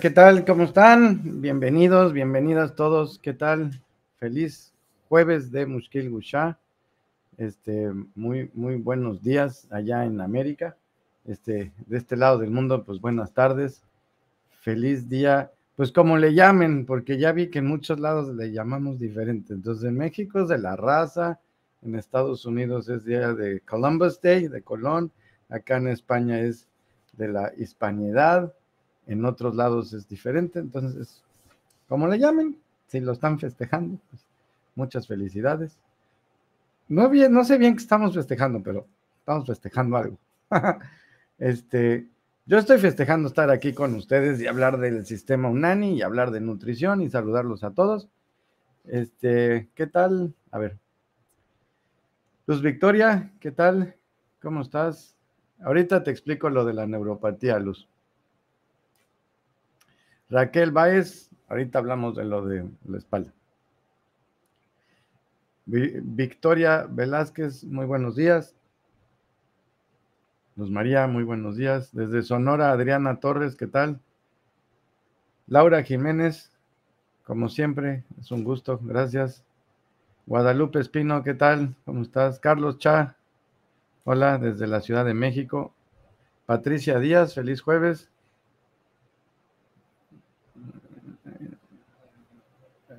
¿qué tal? ¿Cómo están? Bienvenidos, bienvenidas todos. ¿Qué tal? Feliz jueves de Mushkil Este, muy, muy buenos días allá en América. Este, de este lado del mundo, pues buenas tardes. Feliz día, pues como le llamen, porque ya vi que en muchos lados le llamamos diferente. Entonces, en México es de la raza, en Estados Unidos es día de Columbus Day, de Colón, acá en España es de la hispanidad en otros lados es diferente, entonces, como le llamen, si lo están festejando, pues, muchas felicidades. No, no sé bien qué estamos festejando, pero estamos festejando algo. este, yo estoy festejando estar aquí con ustedes y hablar del sistema UNANI y hablar de nutrición y saludarlos a todos. Este, ¿qué tal? A ver. Luz Victoria, ¿qué tal? ¿Cómo estás? Ahorita te explico lo de la neuropatía, Luz. Raquel Baez, ahorita hablamos de lo de la espalda. Victoria Velázquez, muy buenos días. Luz María, muy buenos días. Desde Sonora, Adriana Torres, ¿qué tal? Laura Jiménez, como siempre, es un gusto, gracias. Guadalupe Espino, ¿qué tal? ¿Cómo estás? Carlos Cha, hola, desde la Ciudad de México. Patricia Díaz, feliz jueves.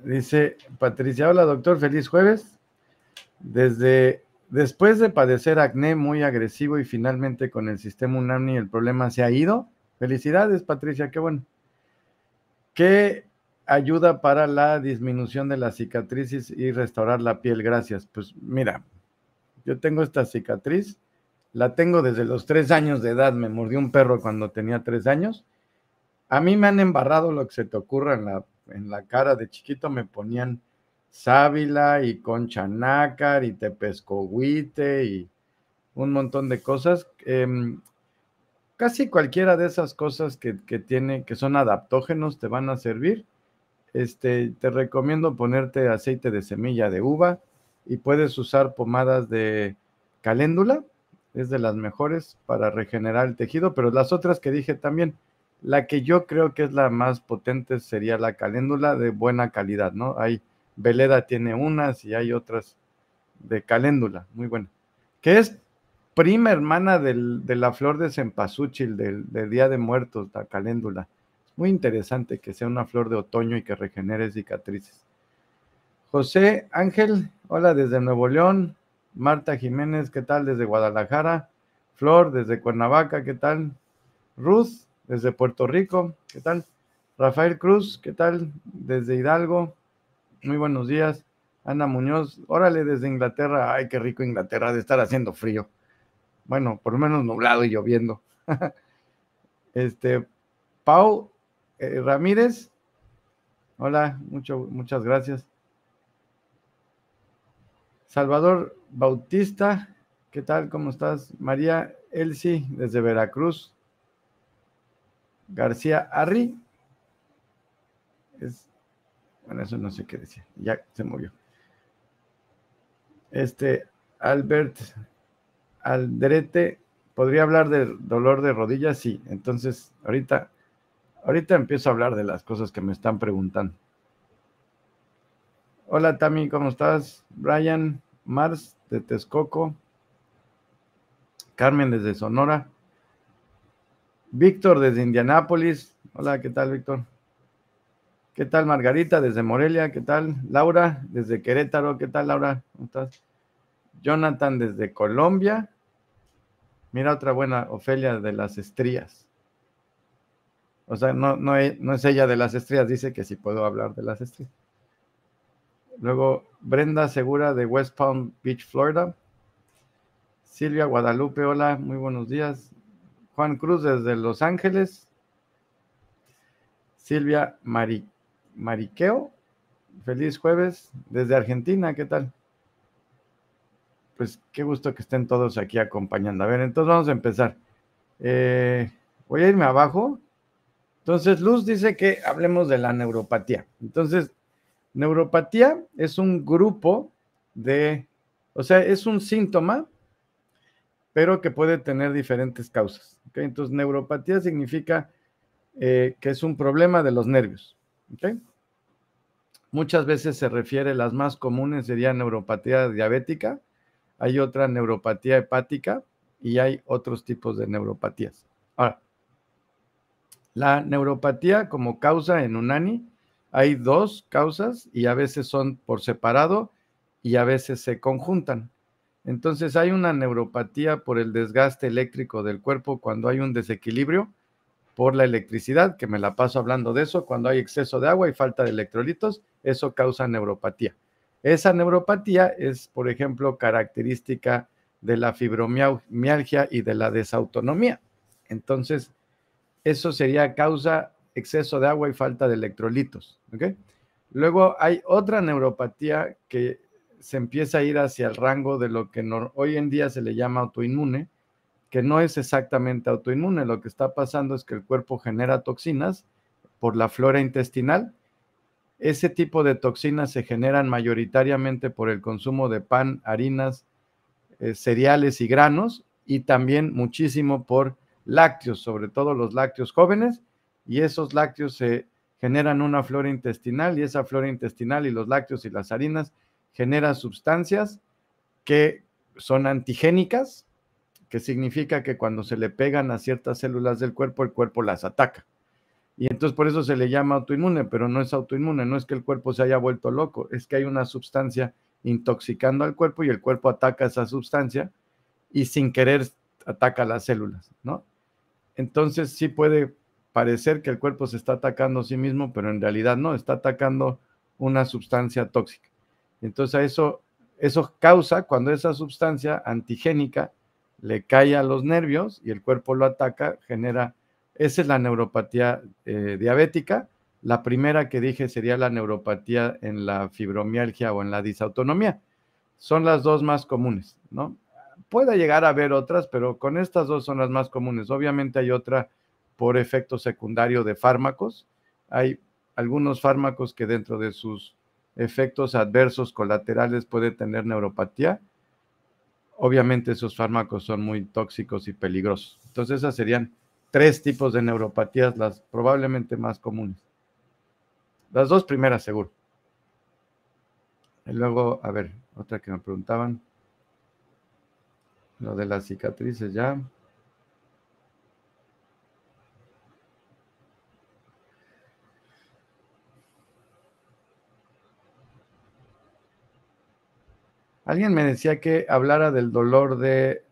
Dice Patricia, hola doctor, feliz jueves. Desde después de padecer acné muy agresivo y finalmente con el sistema UNAMNI el problema se ha ido. Felicidades Patricia, qué bueno. ¿Qué ayuda para la disminución de las cicatrices y restaurar la piel? Gracias. Pues mira, yo tengo esta cicatriz, la tengo desde los tres años de edad, me mordió un perro cuando tenía tres años. A mí me han embarrado lo que se te ocurra en la en la cara de chiquito me ponían sábila y concha nácar y tepescohuite y un montón de cosas. Em, casi cualquiera de esas cosas que, que, tiene, que son adaptógenos, te van a servir. Este, te recomiendo ponerte aceite de semilla de uva y puedes usar pomadas de caléndula, es de las mejores para regenerar el tejido, pero las otras que dije también, la que yo creo que es la más potente sería la caléndula de buena calidad, ¿no? Hay Veleda tiene unas y hay otras de caléndula, muy buena. Que es prima hermana de la flor de cempasúchil del, Día de Muertos, la caléndula. Es muy interesante que sea una flor de otoño y que regenere cicatrices. José Ángel, hola desde Nuevo León. Marta Jiménez, ¿qué tal? Desde Guadalajara. Flor, desde Cuernavaca, ¿qué tal? Ruth, desde Puerto Rico, ¿qué tal? Rafael Cruz, ¿qué tal? Desde Hidalgo, muy buenos días. Ana Muñoz, órale, desde Inglaterra, ay, qué rico Inglaterra de estar haciendo frío. Bueno, por lo menos nublado y lloviendo. este, Pau eh, Ramírez, hola, mucho, muchas gracias. Salvador Bautista, ¿qué tal? ¿Cómo estás? María Elsie, desde Veracruz, García Arri. Es, bueno, eso no sé qué decir, Ya se movió. Este, Albert Aldrete, ¿podría hablar del dolor de rodillas? Sí. Entonces, ahorita, ahorita empiezo a hablar de las cosas que me están preguntando. Hola Tami, ¿cómo estás? Brian Mars de Texcoco. Carmen desde Sonora. Víctor desde Indianápolis. Hola, ¿qué tal, Víctor? ¿Qué tal, Margarita desde Morelia? ¿Qué tal? Laura desde Querétaro. ¿Qué tal, Laura? ¿Cómo estás? Jonathan desde Colombia. Mira otra buena, Ofelia de las Estrías. O sea, no, no, es ella de las Estrías, dice que sí puedo hablar de las Estrías. Luego, Brenda Segura de West Palm Beach, Florida. Silvia Guadalupe, hola, muy buenos días. Juan Cruz desde Los Ángeles. Silvia Mariqueo, feliz jueves desde Argentina, ¿qué tal? Pues qué gusto que estén todos aquí acompañando. A ver, entonces vamos a empezar. Eh, voy a irme abajo. Entonces, Luz dice que hablemos de la neuropatía. Entonces, neuropatía es un grupo de, o sea, es un síntoma pero que puede tener diferentes causas. Entonces, neuropatía significa eh, que es un problema de los nervios. Muchas veces se refiere, las más comunes serían neuropatía diabética, hay otra neuropatía hepática y hay otros tipos de neuropatías. Ahora, la neuropatía como causa en UNANI, hay dos causas y a veces son por separado y a veces se conjuntan. Entonces hay una neuropatía por el desgaste eléctrico del cuerpo cuando hay un desequilibrio por la electricidad, que me la paso hablando de eso, cuando hay exceso de agua y falta de electrolitos, eso causa neuropatía. Esa neuropatía es, por ejemplo, característica de la fibromialgia y de la desautonomía. Entonces, eso sería causa exceso de agua y falta de electrolitos. Luego hay otra neuropatía que se empieza a ir hacia el rango de lo que hoy en día se le llama autoinmune, que no es exactamente autoinmune. Lo que está pasando es que el cuerpo genera toxinas por la flora intestinal. Ese tipo de toxinas se generan mayoritariamente por el consumo de pan, harinas, eh, cereales y granos y también muchísimo por lácteos, sobre todo los lácteos jóvenes, y esos lácteos se generan una flora intestinal y esa flora intestinal y los lácteos y las harinas genera sustancias que son antigénicas, que significa que cuando se le pegan a ciertas células del cuerpo, el cuerpo las ataca. Y entonces por eso se le llama autoinmune, pero no es autoinmune, no es que el cuerpo se haya vuelto loco, es que hay una sustancia intoxicando al cuerpo y el cuerpo ataca esa sustancia y sin querer ataca las células, ¿no? Entonces sí puede parecer que el cuerpo se está atacando a sí mismo, pero en realidad no, está atacando una sustancia tóxica. Entonces eso, eso causa cuando esa sustancia antigénica le cae a los nervios y el cuerpo lo ataca, genera, esa es la neuropatía eh, diabética. La primera que dije sería la neuropatía en la fibromialgia o en la disautonomía. Son las dos más comunes, ¿no? Puede llegar a haber otras, pero con estas dos son las más comunes. Obviamente hay otra por efecto secundario de fármacos. Hay algunos fármacos que dentro de sus efectos adversos colaterales puede tener neuropatía. Obviamente esos fármacos son muy tóxicos y peligrosos. Entonces esas serían tres tipos de neuropatías, las probablemente más comunes. Las dos primeras, seguro. Y luego, a ver, otra que me preguntaban. Lo de las cicatrices ya. Alguien me decía que hablara del dolor de,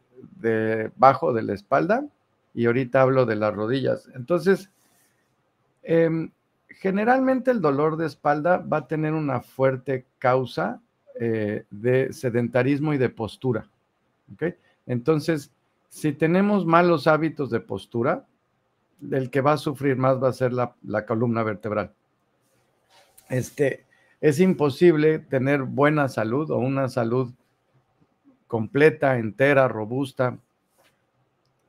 de bajo de la espalda y ahorita hablo de las rodillas. Entonces, em, generalmente el dolor de espalda va a tener una fuerte causa eh, de sedentarismo y de postura. Entonces, si tenemos malos hábitos de postura, el que va a sufrir más va a ser la, la columna vertebral. Este, es imposible tener buena salud o una salud completa, entera, robusta,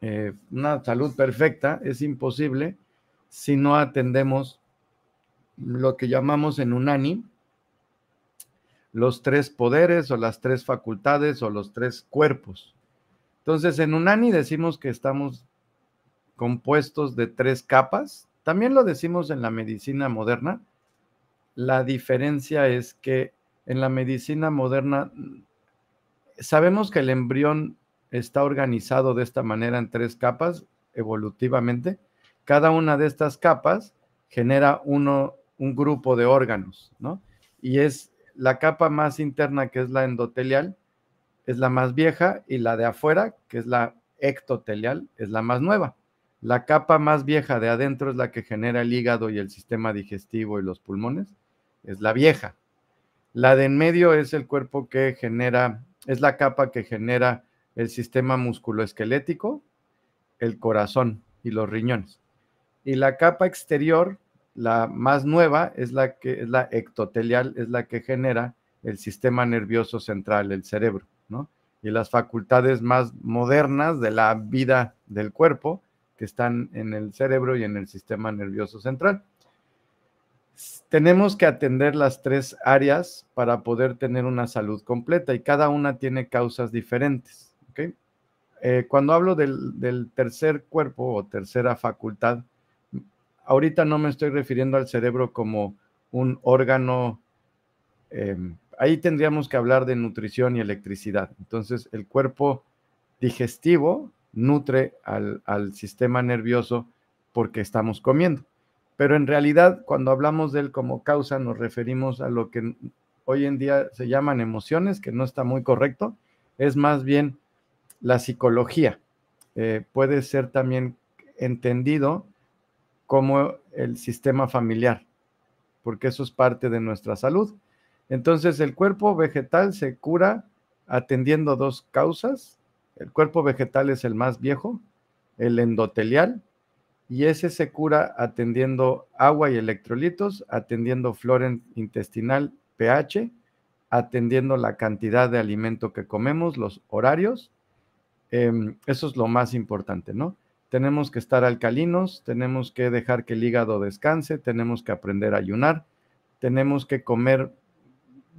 eh, una salud perfecta, es imposible si no atendemos lo que llamamos en Unani los tres poderes o las tres facultades o los tres cuerpos. Entonces, en Unani decimos que estamos compuestos de tres capas. También lo decimos en la medicina moderna, la diferencia es que en la medicina moderna sabemos que el embrión está organizado de esta manera en tres capas evolutivamente. Cada una de estas capas genera uno, un grupo de órganos, ¿no? Y es la capa más interna, que es la endotelial, es la más vieja, y la de afuera, que es la ectotelial, es la más nueva. La capa más vieja de adentro es la que genera el hígado y el sistema digestivo y los pulmones es la vieja. La de en medio es el cuerpo que genera, es la capa que genera el sistema musculoesquelético, el corazón y los riñones. Y la capa exterior, la más nueva, es la que es la ectotelial, es la que genera el sistema nervioso central, el cerebro, ¿no? Y las facultades más modernas de la vida del cuerpo que están en el cerebro y en el sistema nervioso central tenemos que atender las tres áreas para poder tener una salud completa y cada una tiene causas diferentes. Eh, cuando hablo del, tercer cuerpo o tercera facultad, ahorita no me estoy refiriendo al cerebro como un órgano. Em, ahí tendríamos que hablar de nutrición y electricidad. Entonces, el cuerpo digestivo nutre al sistema nervioso porque estamos comiendo. Pero en realidad, cuando hablamos de él como causa, nos referimos a lo que hoy en día se llaman emociones, que no está muy correcto, es más bien la psicología. Eh, puede ser también entendido como el sistema familiar, porque eso es parte de nuestra salud. Entonces, el cuerpo vegetal se cura atendiendo dos causas. El cuerpo vegetal es el más viejo, el endotelial, y ese se cura atendiendo agua y electrolitos, atendiendo flora intestinal, pH, atendiendo la cantidad de alimento que comemos, los horarios. Em, eso es lo más importante, ¿no? Tenemos que estar alcalinos, tenemos que dejar que el hígado descanse, tenemos que aprender a ayunar, tenemos que comer,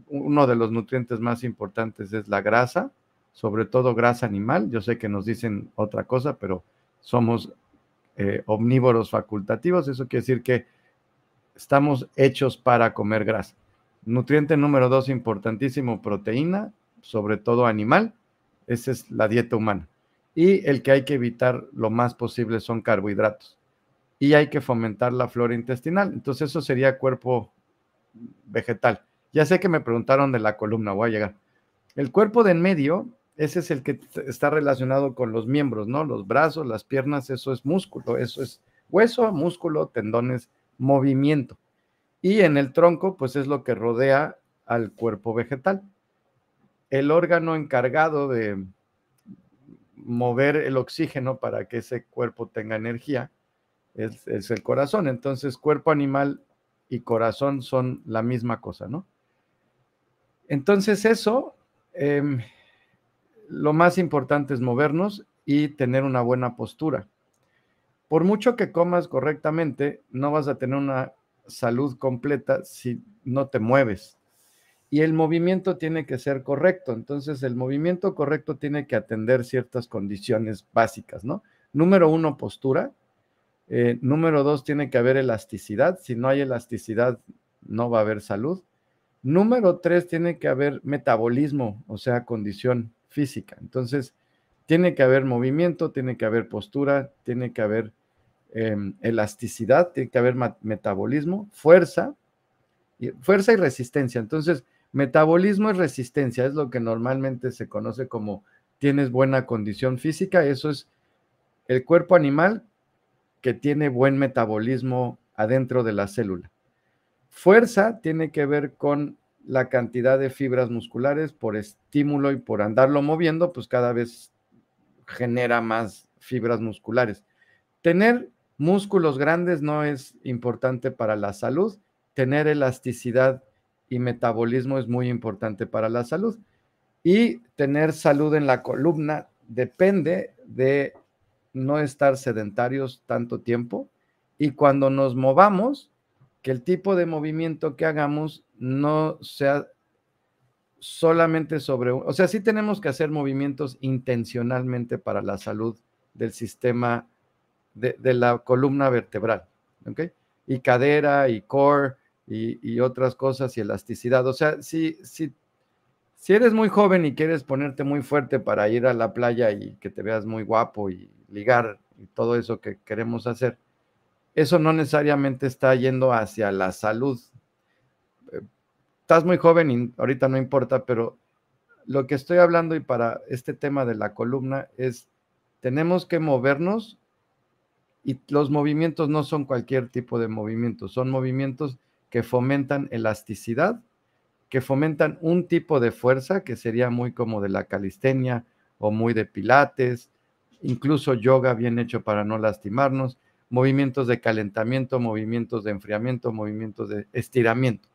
uno de los nutrientes más importantes es la grasa, sobre todo grasa animal. Yo sé que nos dicen otra cosa, pero somos eh, omnívoros facultativos, eso quiere decir que estamos hechos para comer grasa. Nutriente número dos, importantísimo, proteína, sobre todo animal, esa es la dieta humana. Y el que hay que evitar lo más posible son carbohidratos. Y hay que fomentar la flora intestinal. Entonces eso sería cuerpo vegetal. Ya sé que me preguntaron de la columna, voy a llegar. El cuerpo de en medio ese es el que está relacionado con los miembros, ¿no? Los brazos, las piernas, eso es músculo, eso es hueso, músculo, tendones, movimiento. Y en el tronco, pues es lo que rodea al cuerpo vegetal. El órgano encargado de mover el oxígeno para que ese cuerpo tenga energía es, el corazón. Entonces, cuerpo animal y corazón son la misma cosa, ¿no? Entonces, eso... Em, lo más importante es movernos y tener una buena postura. Por mucho que comas correctamente, no vas a tener una salud completa si no te mueves. Y el movimiento tiene que ser correcto. Entonces, el movimiento correcto tiene que atender ciertas condiciones básicas, ¿no? Número uno, postura. Eh, número dos, tiene que haber elasticidad. Si no hay elasticidad, no va a haber salud. Número tres, tiene que haber metabolismo, o sea, condición física. Entonces, tiene que haber movimiento, tiene que haber postura, tiene que haber em, elasticidad, tiene que haber metabolismo, fuerza, y, fuerza y resistencia. Entonces, metabolismo y resistencia, es lo que normalmente se conoce como tienes buena condición física, eso es el cuerpo animal que tiene buen metabolismo adentro de la célula. Fuerza tiene que ver con la cantidad de fibras musculares por estímulo y por andarlo moviendo, pues cada vez genera más fibras musculares. Tener músculos grandes no es importante para la salud, tener elasticidad y metabolismo es muy importante para la salud. Y tener salud en la columna depende de no estar sedentarios tanto tiempo y cuando nos movamos, que el tipo de movimiento que hagamos no sea solamente sobre, o sea, sí tenemos que hacer movimientos intencionalmente para la salud del sistema de, la columna vertebral, ¿ok? Y cadera y core y, otras cosas y elasticidad. O sea, si, si eres muy joven y quieres ponerte muy fuerte para ir a la playa y que te veas muy guapo y ligar y todo eso que queremos hacer, eso no necesariamente está yendo hacia la salud estás muy joven y ahorita no importa, pero lo que estoy hablando y para este tema de la columna es, tenemos que movernos y los movimientos no son cualquier tipo de movimiento, son movimientos que fomentan elasticidad, que fomentan un tipo de fuerza que sería muy como de la calistenia o muy de pilates, incluso yoga bien hecho para no lastimarnos, movimientos de calentamiento, movimientos de enfriamiento, movimientos de estiramiento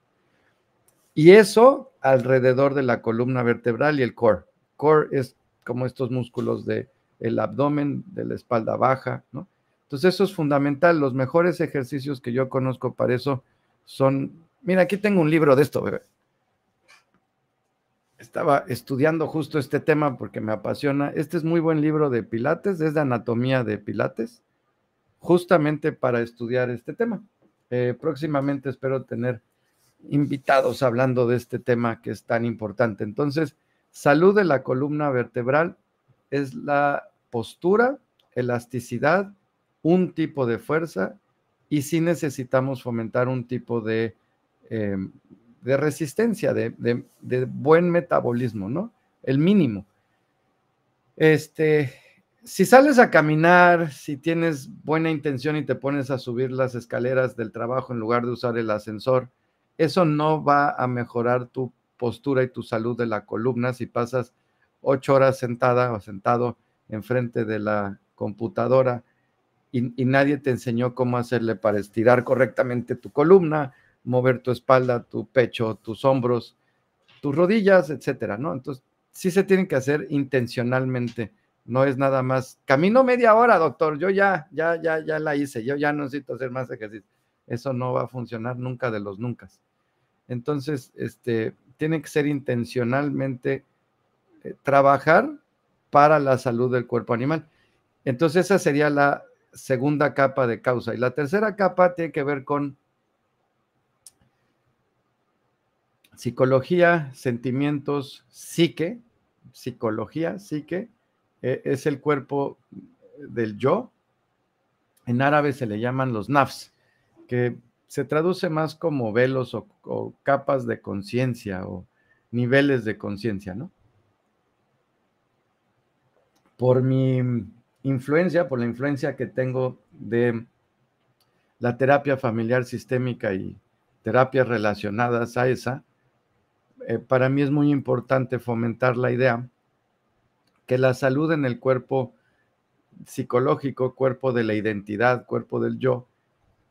y eso alrededor de la columna vertebral y el core. Core es como estos músculos del abdomen, de la espalda baja, ¿no? Entonces eso es fundamental. Los mejores ejercicios que yo conozco para eso son... Mira, aquí tengo un libro de esto, bebé. Estaba estudiando justo este tema porque me apasiona. Este es muy buen libro de Pilates, es de anatomía de Pilates, justamente para estudiar este tema. Eh, próximamente espero tener invitados hablando de este tema que es tan importante. Entonces, salud de la columna vertebral es la postura, elasticidad, un tipo de fuerza y si necesitamos fomentar un tipo de, em, de resistencia, de, de, buen metabolismo, ¿no? El mínimo. Este, si sales a caminar, si tienes buena intención y te pones a subir las escaleras del trabajo en lugar de usar el ascensor, eso no va a mejorar tu postura y tu salud de la columna si pasas ocho horas sentada o sentado enfrente de la computadora y, nadie te enseñó cómo hacerle para estirar correctamente tu columna, mover tu espalda, tu pecho, tus hombros, tus rodillas, etcétera, ¿no? Entonces, sí se tienen que hacer intencionalmente. No es nada más, camino media hora, doctor, yo ya, ya, ya, ya la hice, yo ya no necesito hacer más ejercicio. Eso no va a funcionar nunca de los nunca. Entonces, este, tiene que ser intencionalmente eh, trabajar para la salud del cuerpo animal. Entonces, esa sería la segunda capa de causa. Y la tercera capa tiene que ver con psicología, sentimientos, psique, psicología, psique, e, es el cuerpo del yo. En árabe se le llaman los nafs que se traduce más como velos o, capas de conciencia o niveles de conciencia, ¿no? Por mi influencia, por la influencia que tengo de la terapia familiar sistémica y terapias relacionadas a esa, eh, para mí es muy importante fomentar la idea que la salud en el cuerpo psicológico, cuerpo de la identidad, cuerpo del yo,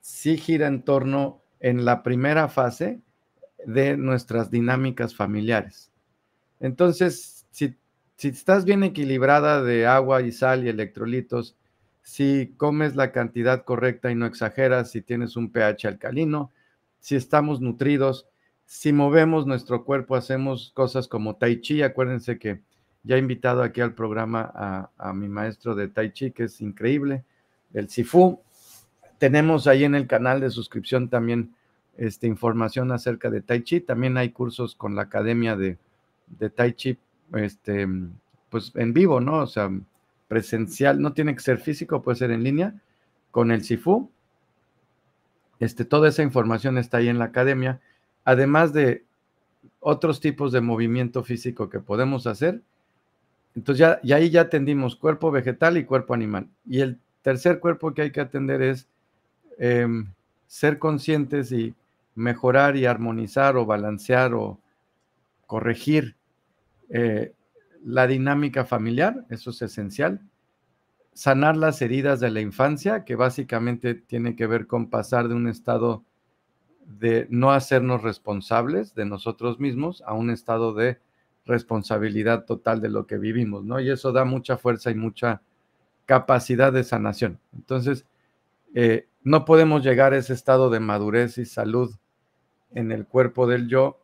sí gira en torno en la primera fase de nuestras dinámicas familiares. Entonces, si, estás bien equilibrada de agua y sal y electrolitos, si comes la cantidad correcta y no exageras, si tienes un pH alcalino, si estamos nutridos, si movemos nuestro cuerpo, hacemos cosas como tai chi. Acuérdense que ya he invitado aquí al programa a, a mi maestro de tai chi, que es increíble, el Sifu. Tenemos ahí en el canal de suscripción también este, información acerca de Tai Chi. También hay cursos con la Academia de, de Tai Chi, este, pues en vivo, ¿no? O sea, presencial, no tiene que ser físico, puede ser en línea, con el Sifu. Este, toda esa información está ahí en la academia, además de otros tipos de movimiento físico que podemos hacer. Entonces, ya, y ahí ya atendimos cuerpo vegetal y cuerpo animal. Y el tercer cuerpo que hay que atender es Em, ser conscientes y mejorar y armonizar o balancear o corregir eh, la dinámica familiar, eso es esencial. Sanar las heridas de la infancia, que básicamente tiene que ver con pasar de un estado de no hacernos responsables de nosotros mismos a un estado de responsabilidad total de lo que vivimos, ¿no? Y eso da mucha fuerza y mucha capacidad de sanación. Entonces, eh, no podemos llegar a ese estado de madurez y salud en el cuerpo del yo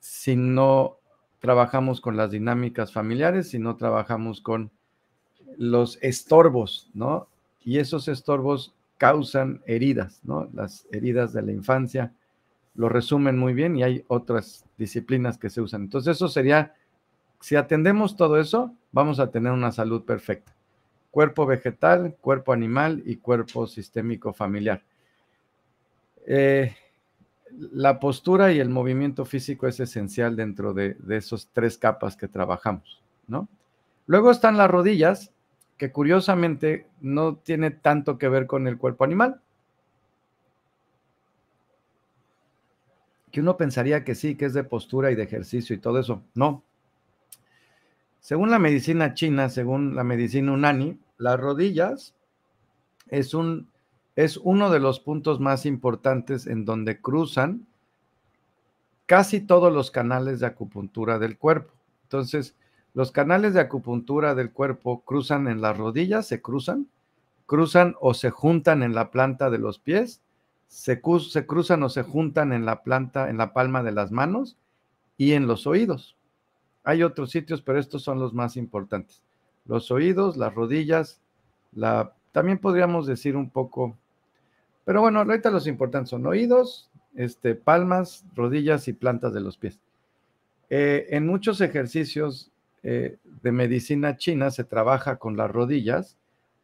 si no trabajamos con las dinámicas familiares, si no trabajamos con los estorbos, ¿no? Y esos estorbos causan heridas, ¿no? Las heridas de la infancia lo resumen muy bien y hay otras disciplinas que se usan. Entonces eso sería, si atendemos todo eso, vamos a tener una salud perfecta cuerpo vegetal, cuerpo animal y cuerpo sistémico familiar. Eh, la postura y el movimiento físico es esencial dentro de, esas tres capas que trabajamos, ¿no? Luego están las rodillas, que curiosamente no tiene tanto que ver con el cuerpo animal. Que uno pensaría que sí, que es de postura y de ejercicio y todo eso. No. Según la medicina china, según la medicina unani, las rodillas es, un, es uno de los puntos más importantes en donde cruzan casi todos los canales de acupuntura del cuerpo. Entonces, los canales de acupuntura del cuerpo cruzan en las rodillas, se cruzan, cruzan o se juntan en la planta de los pies, se, se cruzan o se juntan en la planta, en la palma de las manos y en los oídos. Hay otros sitios, pero estos son los más importantes los oídos, las rodillas, la, también podríamos decir un poco, pero bueno, ahorita los importantes son oídos, este, palmas, rodillas y plantas de los pies. Eh, en muchos ejercicios eh, de medicina china se trabaja con las rodillas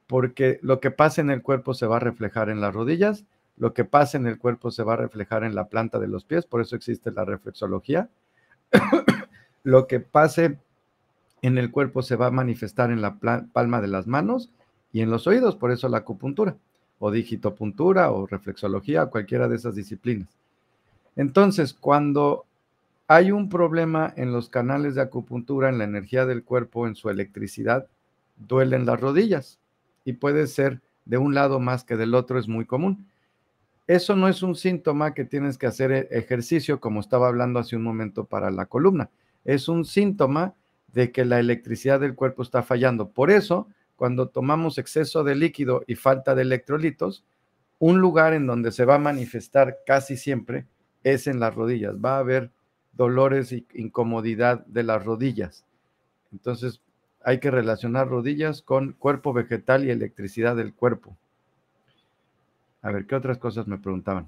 porque lo que pasa en el cuerpo se va a reflejar en las rodillas, lo que pasa en el cuerpo se va a reflejar en la planta de los pies, por eso existe la reflexología. lo que pase en el cuerpo se va a manifestar en la palma de las manos y en los oídos, por eso la acupuntura, o digitopuntura, o reflexología, cualquiera de esas disciplinas. Entonces, cuando hay un problema en los canales de acupuntura, en la energía del cuerpo, en su electricidad, duelen las rodillas y puede ser de un lado más que del otro, es muy común. Eso no es un síntoma que tienes que hacer eh, ejercicio, como estaba hablando hace un momento para la columna. Es un síntoma de que la electricidad del cuerpo está fallando. Por eso, cuando tomamos exceso de líquido y falta de electrolitos, un lugar en donde se va a manifestar casi siempre es en las rodillas. Va a haber dolores e incomodidad de las rodillas. Entonces, hay que relacionar rodillas con cuerpo vegetal y electricidad del cuerpo. A ver, ¿qué otras cosas me preguntaban?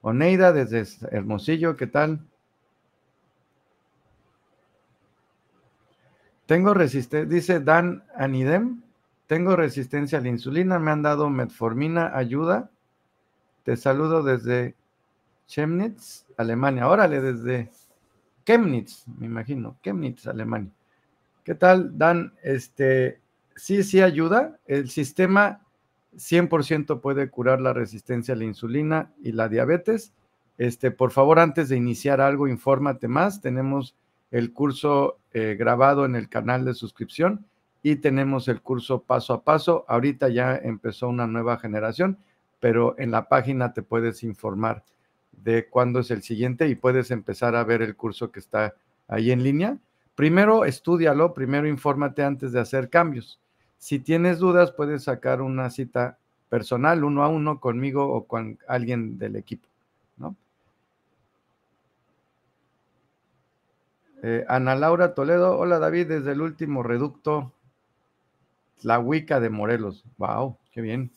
Oneida desde Hermosillo, ¿qué tal? Tengo resistencia, dice Dan Anidem, tengo resistencia a la insulina, me han dado metformina, ayuda. Te saludo desde Chemnitz, Alemania. Órale, desde Chemnitz, me imagino, Chemnitz, Alemania. ¿Qué tal, Dan? Este, sí, sí ayuda. El sistema 100% puede curar la resistencia a la insulina y la diabetes. Este, por favor, antes de iniciar algo, infórmate más. Tenemos el curso eh, grabado en el canal de suscripción y tenemos el curso paso a paso. Ahorita ya empezó una nueva generación, pero en la página te puedes informar de cuándo es el siguiente y puedes empezar a ver el curso que está ahí en línea. Primero estúdialo. primero infórmate antes de hacer cambios. Si tienes dudas, puedes sacar una cita personal, uno a uno, conmigo o con alguien del equipo. Eh, Ana Laura Toledo, hola David, desde el último reducto, la Wicca de Morelos. ¡Wow! ¡Qué bien!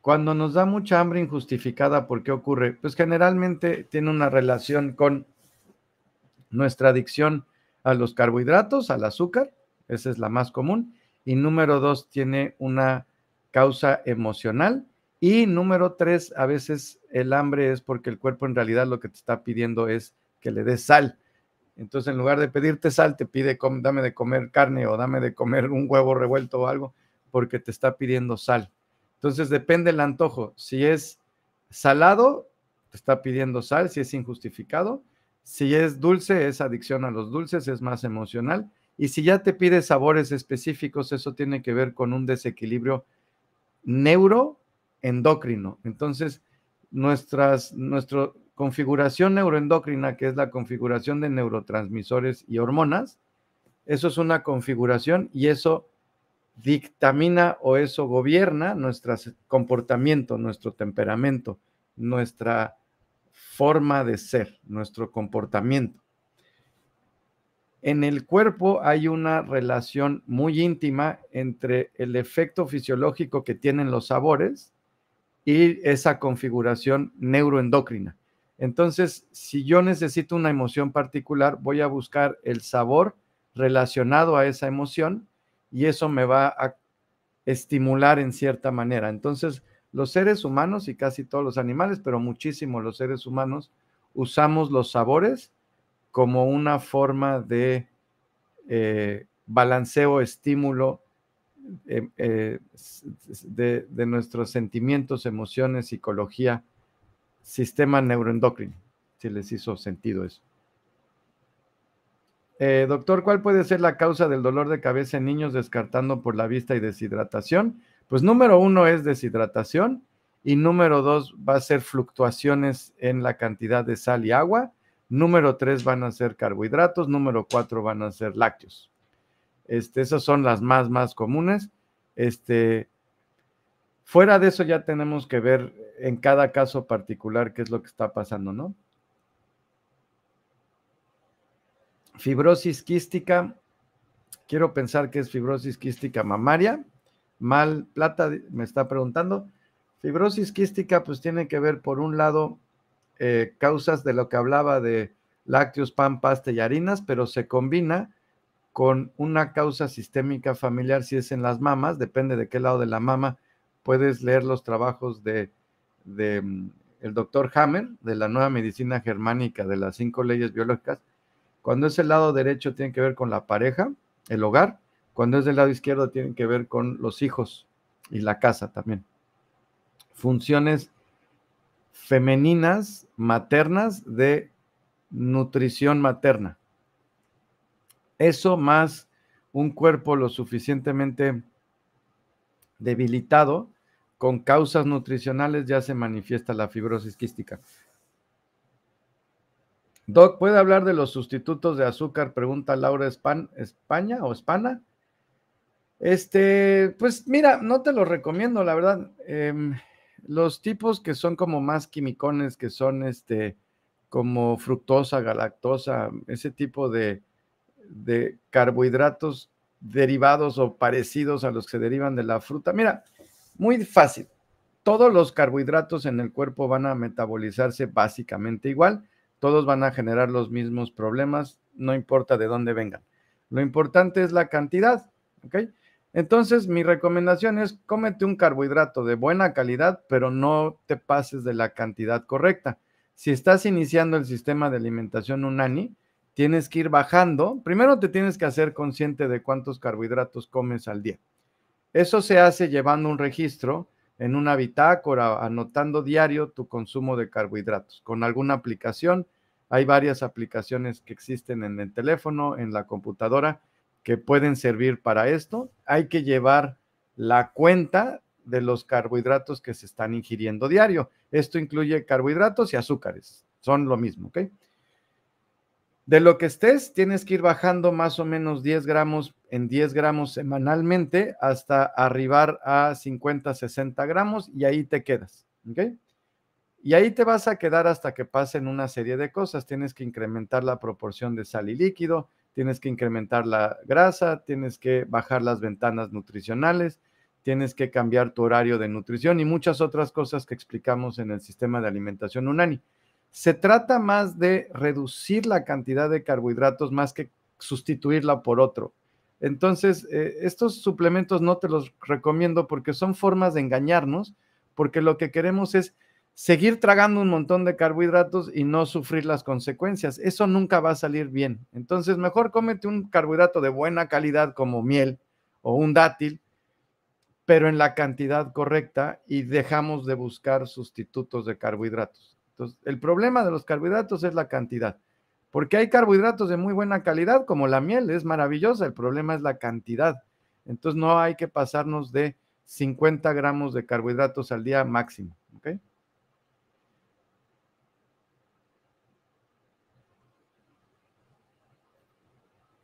Cuando nos da mucha hambre injustificada, ¿por qué ocurre? Pues generalmente tiene una relación con nuestra adicción a los carbohidratos, al azúcar, esa es la más común. Y número dos, tiene una causa emocional y número tres, a veces el hambre es porque el cuerpo en realidad lo que te está pidiendo es que le des sal. Entonces, en lugar de pedirte sal, te pide dame de comer carne o dame de comer un huevo revuelto o algo, porque te está pidiendo sal. Entonces, depende el antojo. Si es salado, te está pidiendo sal, si es injustificado. Si es dulce, es adicción a los dulces, es más emocional. Y si ya te pide sabores específicos, eso tiene que ver con un desequilibrio neuro endocrino. Entonces, nuestras, nuestra configuración neuroendocrina, que es la configuración de neurotransmisores y hormonas, eso es una configuración y eso dictamina o eso gobierna nuestro comportamiento, nuestro temperamento, nuestra forma de ser, nuestro comportamiento. En el cuerpo hay una relación muy íntima entre el efecto fisiológico que tienen los sabores y esa configuración neuroendocrina. Entonces, si yo necesito una emoción particular, voy a buscar el sabor relacionado a esa emoción y eso me va a estimular en cierta manera. Entonces, los seres humanos y casi todos los animales, pero muchísimo los seres humanos, usamos los sabores como una forma de eh, balanceo, estímulo Em, eh, de, nuestros sentimientos, emociones, psicología, sistema neuroendocrino, si les hizo sentido eso. Eh, doctor, ¿cuál puede ser la causa del dolor de cabeza en niños descartando por la vista y deshidratación? Pues número uno es deshidratación y número dos va a ser fluctuaciones en la cantidad de sal y agua. Número tres van a ser carbohidratos, número cuatro van a ser lácteos. Este, esas son las más, más comunes. Este, fuera de eso ya tenemos que ver en cada caso particular qué es lo que está pasando, ¿no? Fibrosis quística, quiero pensar que es fibrosis quística mamaria. Mal Plata me está preguntando. Fibrosis quística pues tiene que ver por un lado eh, causas de lo que hablaba de lácteos, pan, pasta y harinas, pero se combina con una causa sistémica familiar, si es en las mamas, depende de qué lado de la mama, puedes leer los trabajos de, mm, el doctor Hammer, de la nueva medicina germánica de las cinco leyes biológicas. Cuando es el lado derecho tiene que ver con la pareja, el hogar. Cuando es del lado izquierdo tiene que ver con los hijos y la casa también. Funciones femeninas, maternas, de nutrición materna. Eso más un cuerpo lo suficientemente debilitado con causas nutricionales ya se manifiesta la fibrosis quística. Doc, ¿puede hablar de los sustitutos de azúcar? Pregunta Laura España o Espana. Este, pues mira, no te lo recomiendo, la verdad. Em, los tipos que son como más quimicones, que son este, como fructosa, galactosa, ese tipo de, de carbohidratos derivados o parecidos a los que derivan de la fruta. Mira, muy fácil. Todos los carbohidratos en el cuerpo van a metabolizarse básicamente igual, todos van a generar los mismos problemas, no importa de dónde vengan. Lo importante es la cantidad, ¿ok? Entonces, mi recomendación es cómete un carbohidrato de buena calidad, pero no te pases de la cantidad correcta. Si estás iniciando el sistema de alimentación UNANI, tienes que ir bajando. Primero te tienes que hacer consciente de cuántos carbohidratos comes al día. Eso se hace llevando un registro en una bitácora, anotando diario tu consumo de carbohidratos con alguna aplicación. Hay varias aplicaciones que existen en el teléfono, en la computadora, que pueden servir para esto. Hay que llevar la cuenta de los carbohidratos que se están ingiriendo diario. Esto incluye carbohidratos y azúcares. Son lo mismo, ¿ok? de lo que estés, tienes que ir bajando más o menos 10 gramos en 10 gramos semanalmente hasta arribar a 50, 60 gramos y ahí te quedas. Y ahí te vas a quedar hasta que pasen una serie de cosas. Tienes que incrementar la proporción de sal y líquido, tienes que incrementar la grasa, tienes que bajar las ventanas nutricionales, tienes que cambiar tu horario de nutrición y muchas otras cosas que explicamos en el sistema de alimentación UNANI. Se trata más de reducir la cantidad de carbohidratos más que sustituirla por otro. Entonces, eh, estos suplementos no te los recomiendo porque son formas de engañarnos, porque lo que queremos es seguir tragando un montón de carbohidratos y no sufrir las consecuencias. Eso nunca va a salir bien. Entonces, mejor cómete un carbohidrato de buena calidad como miel o un dátil, pero en la cantidad correcta y dejamos de buscar sustitutos de carbohidratos. El problema de los carbohidratos es la cantidad, porque hay carbohidratos de muy buena calidad, como la miel, es maravillosa, el problema es la cantidad. Entonces no hay que pasarnos de 50 gramos de carbohidratos al día máximo. ok.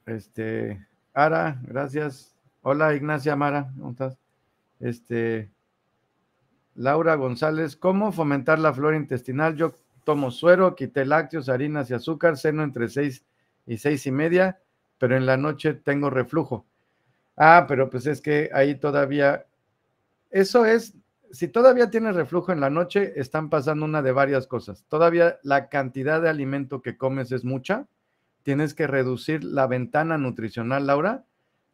Este, Ara, gracias. Hola Ignacia Mara, ¿cómo estás? Este, Laura González, ¿cómo fomentar la flora intestinal? Yo tomo suero, quité lácteos, harinas y azúcar, ceno entre 6 y seis y media, pero en la noche tengo reflujo. Ah, pero pues es que ahí todavía, eso es, si todavía tienes reflujo en la noche, están pasando una de varias cosas. Todavía la cantidad de alimento que comes es mucha, tienes que reducir la ventana nutricional, Laura,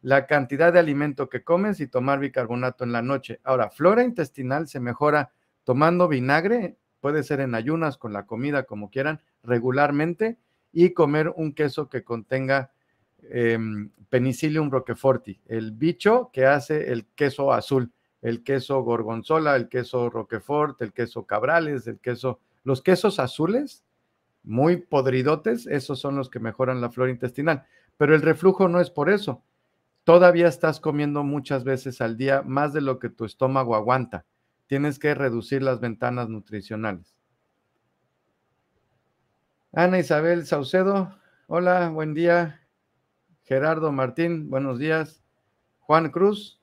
la cantidad de alimento que comes y tomar bicarbonato en la noche. Ahora, flora intestinal se mejora tomando vinagre, puede ser en ayunas, con la comida, como quieran, regularmente, y comer un queso que contenga em, Penicillium roqueforti, el bicho que hace el queso azul, el queso gorgonzola, el queso roquefort, el queso cabrales, el queso, los quesos azules, muy podridotes, esos son los que mejoran la flora intestinal. Pero el reflujo no es por eso, todavía estás comiendo muchas veces al día más de lo que tu estómago aguanta. Tienes que reducir las ventanas nutricionales. Ana Isabel Saucedo, hola, buen día. Gerardo Martín, buenos días. Juan Cruz,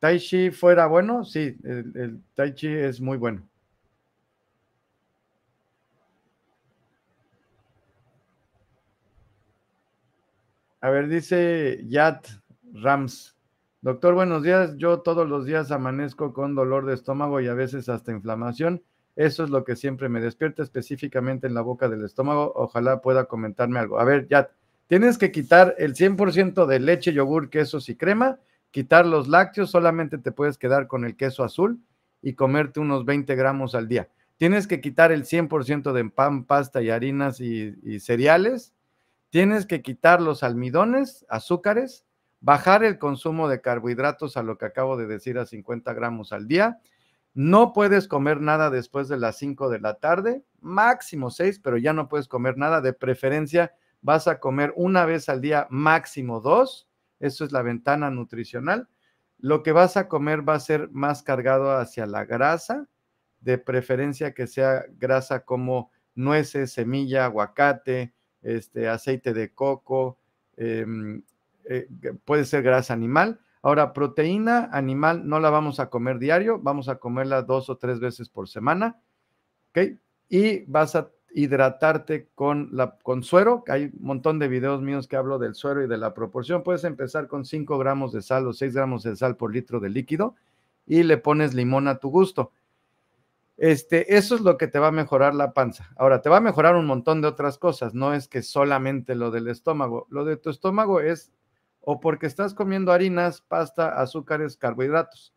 ¿Tai Chi fuera bueno? Sí, el, el Tai Chi es muy bueno. A ver, dice Yat Rams. Doctor, buenos días. Yo todos los días amanezco con dolor de estómago y a veces hasta inflamación. Eso es lo que siempre me despierta, específicamente en la boca del estómago. Ojalá pueda comentarme algo. A ver, Yat, tienes que quitar el 100% de leche, yogur, quesos y crema, quitar los lácteos, solamente te puedes quedar con el queso azul y comerte unos 20 gramos al día. Tienes que quitar el 100% de pan, pasta y harinas y, y cereales Tienes que quitar los almidones, azúcares, bajar el consumo de carbohidratos a lo que acabo de decir a 50 gramos al día. No puedes comer nada después de las 5 de la tarde, máximo 6, pero ya no puedes comer nada. De preferencia, vas a comer una vez al día, máximo 2. Eso es la ventana nutricional. Lo que vas a comer va a ser más cargado hacia la grasa, de preferencia que sea grasa como nueces, semilla, aguacate, este, aceite de coco, em, eh, puede ser grasa animal. Ahora, proteína animal no la vamos a comer diario, vamos a comerla dos o tres veces por semana, ¿ok? Y vas a hidratarte con, la, con suero, hay un montón de videos míos que hablo del suero y de la proporción, puedes empezar con 5 gramos de sal o 6 gramos de sal por litro de líquido y le pones limón a tu gusto. Este, eso es lo que te va a mejorar la panza. Ahora, te va a mejorar un montón de otras cosas, no es que solamente lo del estómago. Lo de tu estómago es o porque estás comiendo harinas, pasta, azúcares, carbohidratos,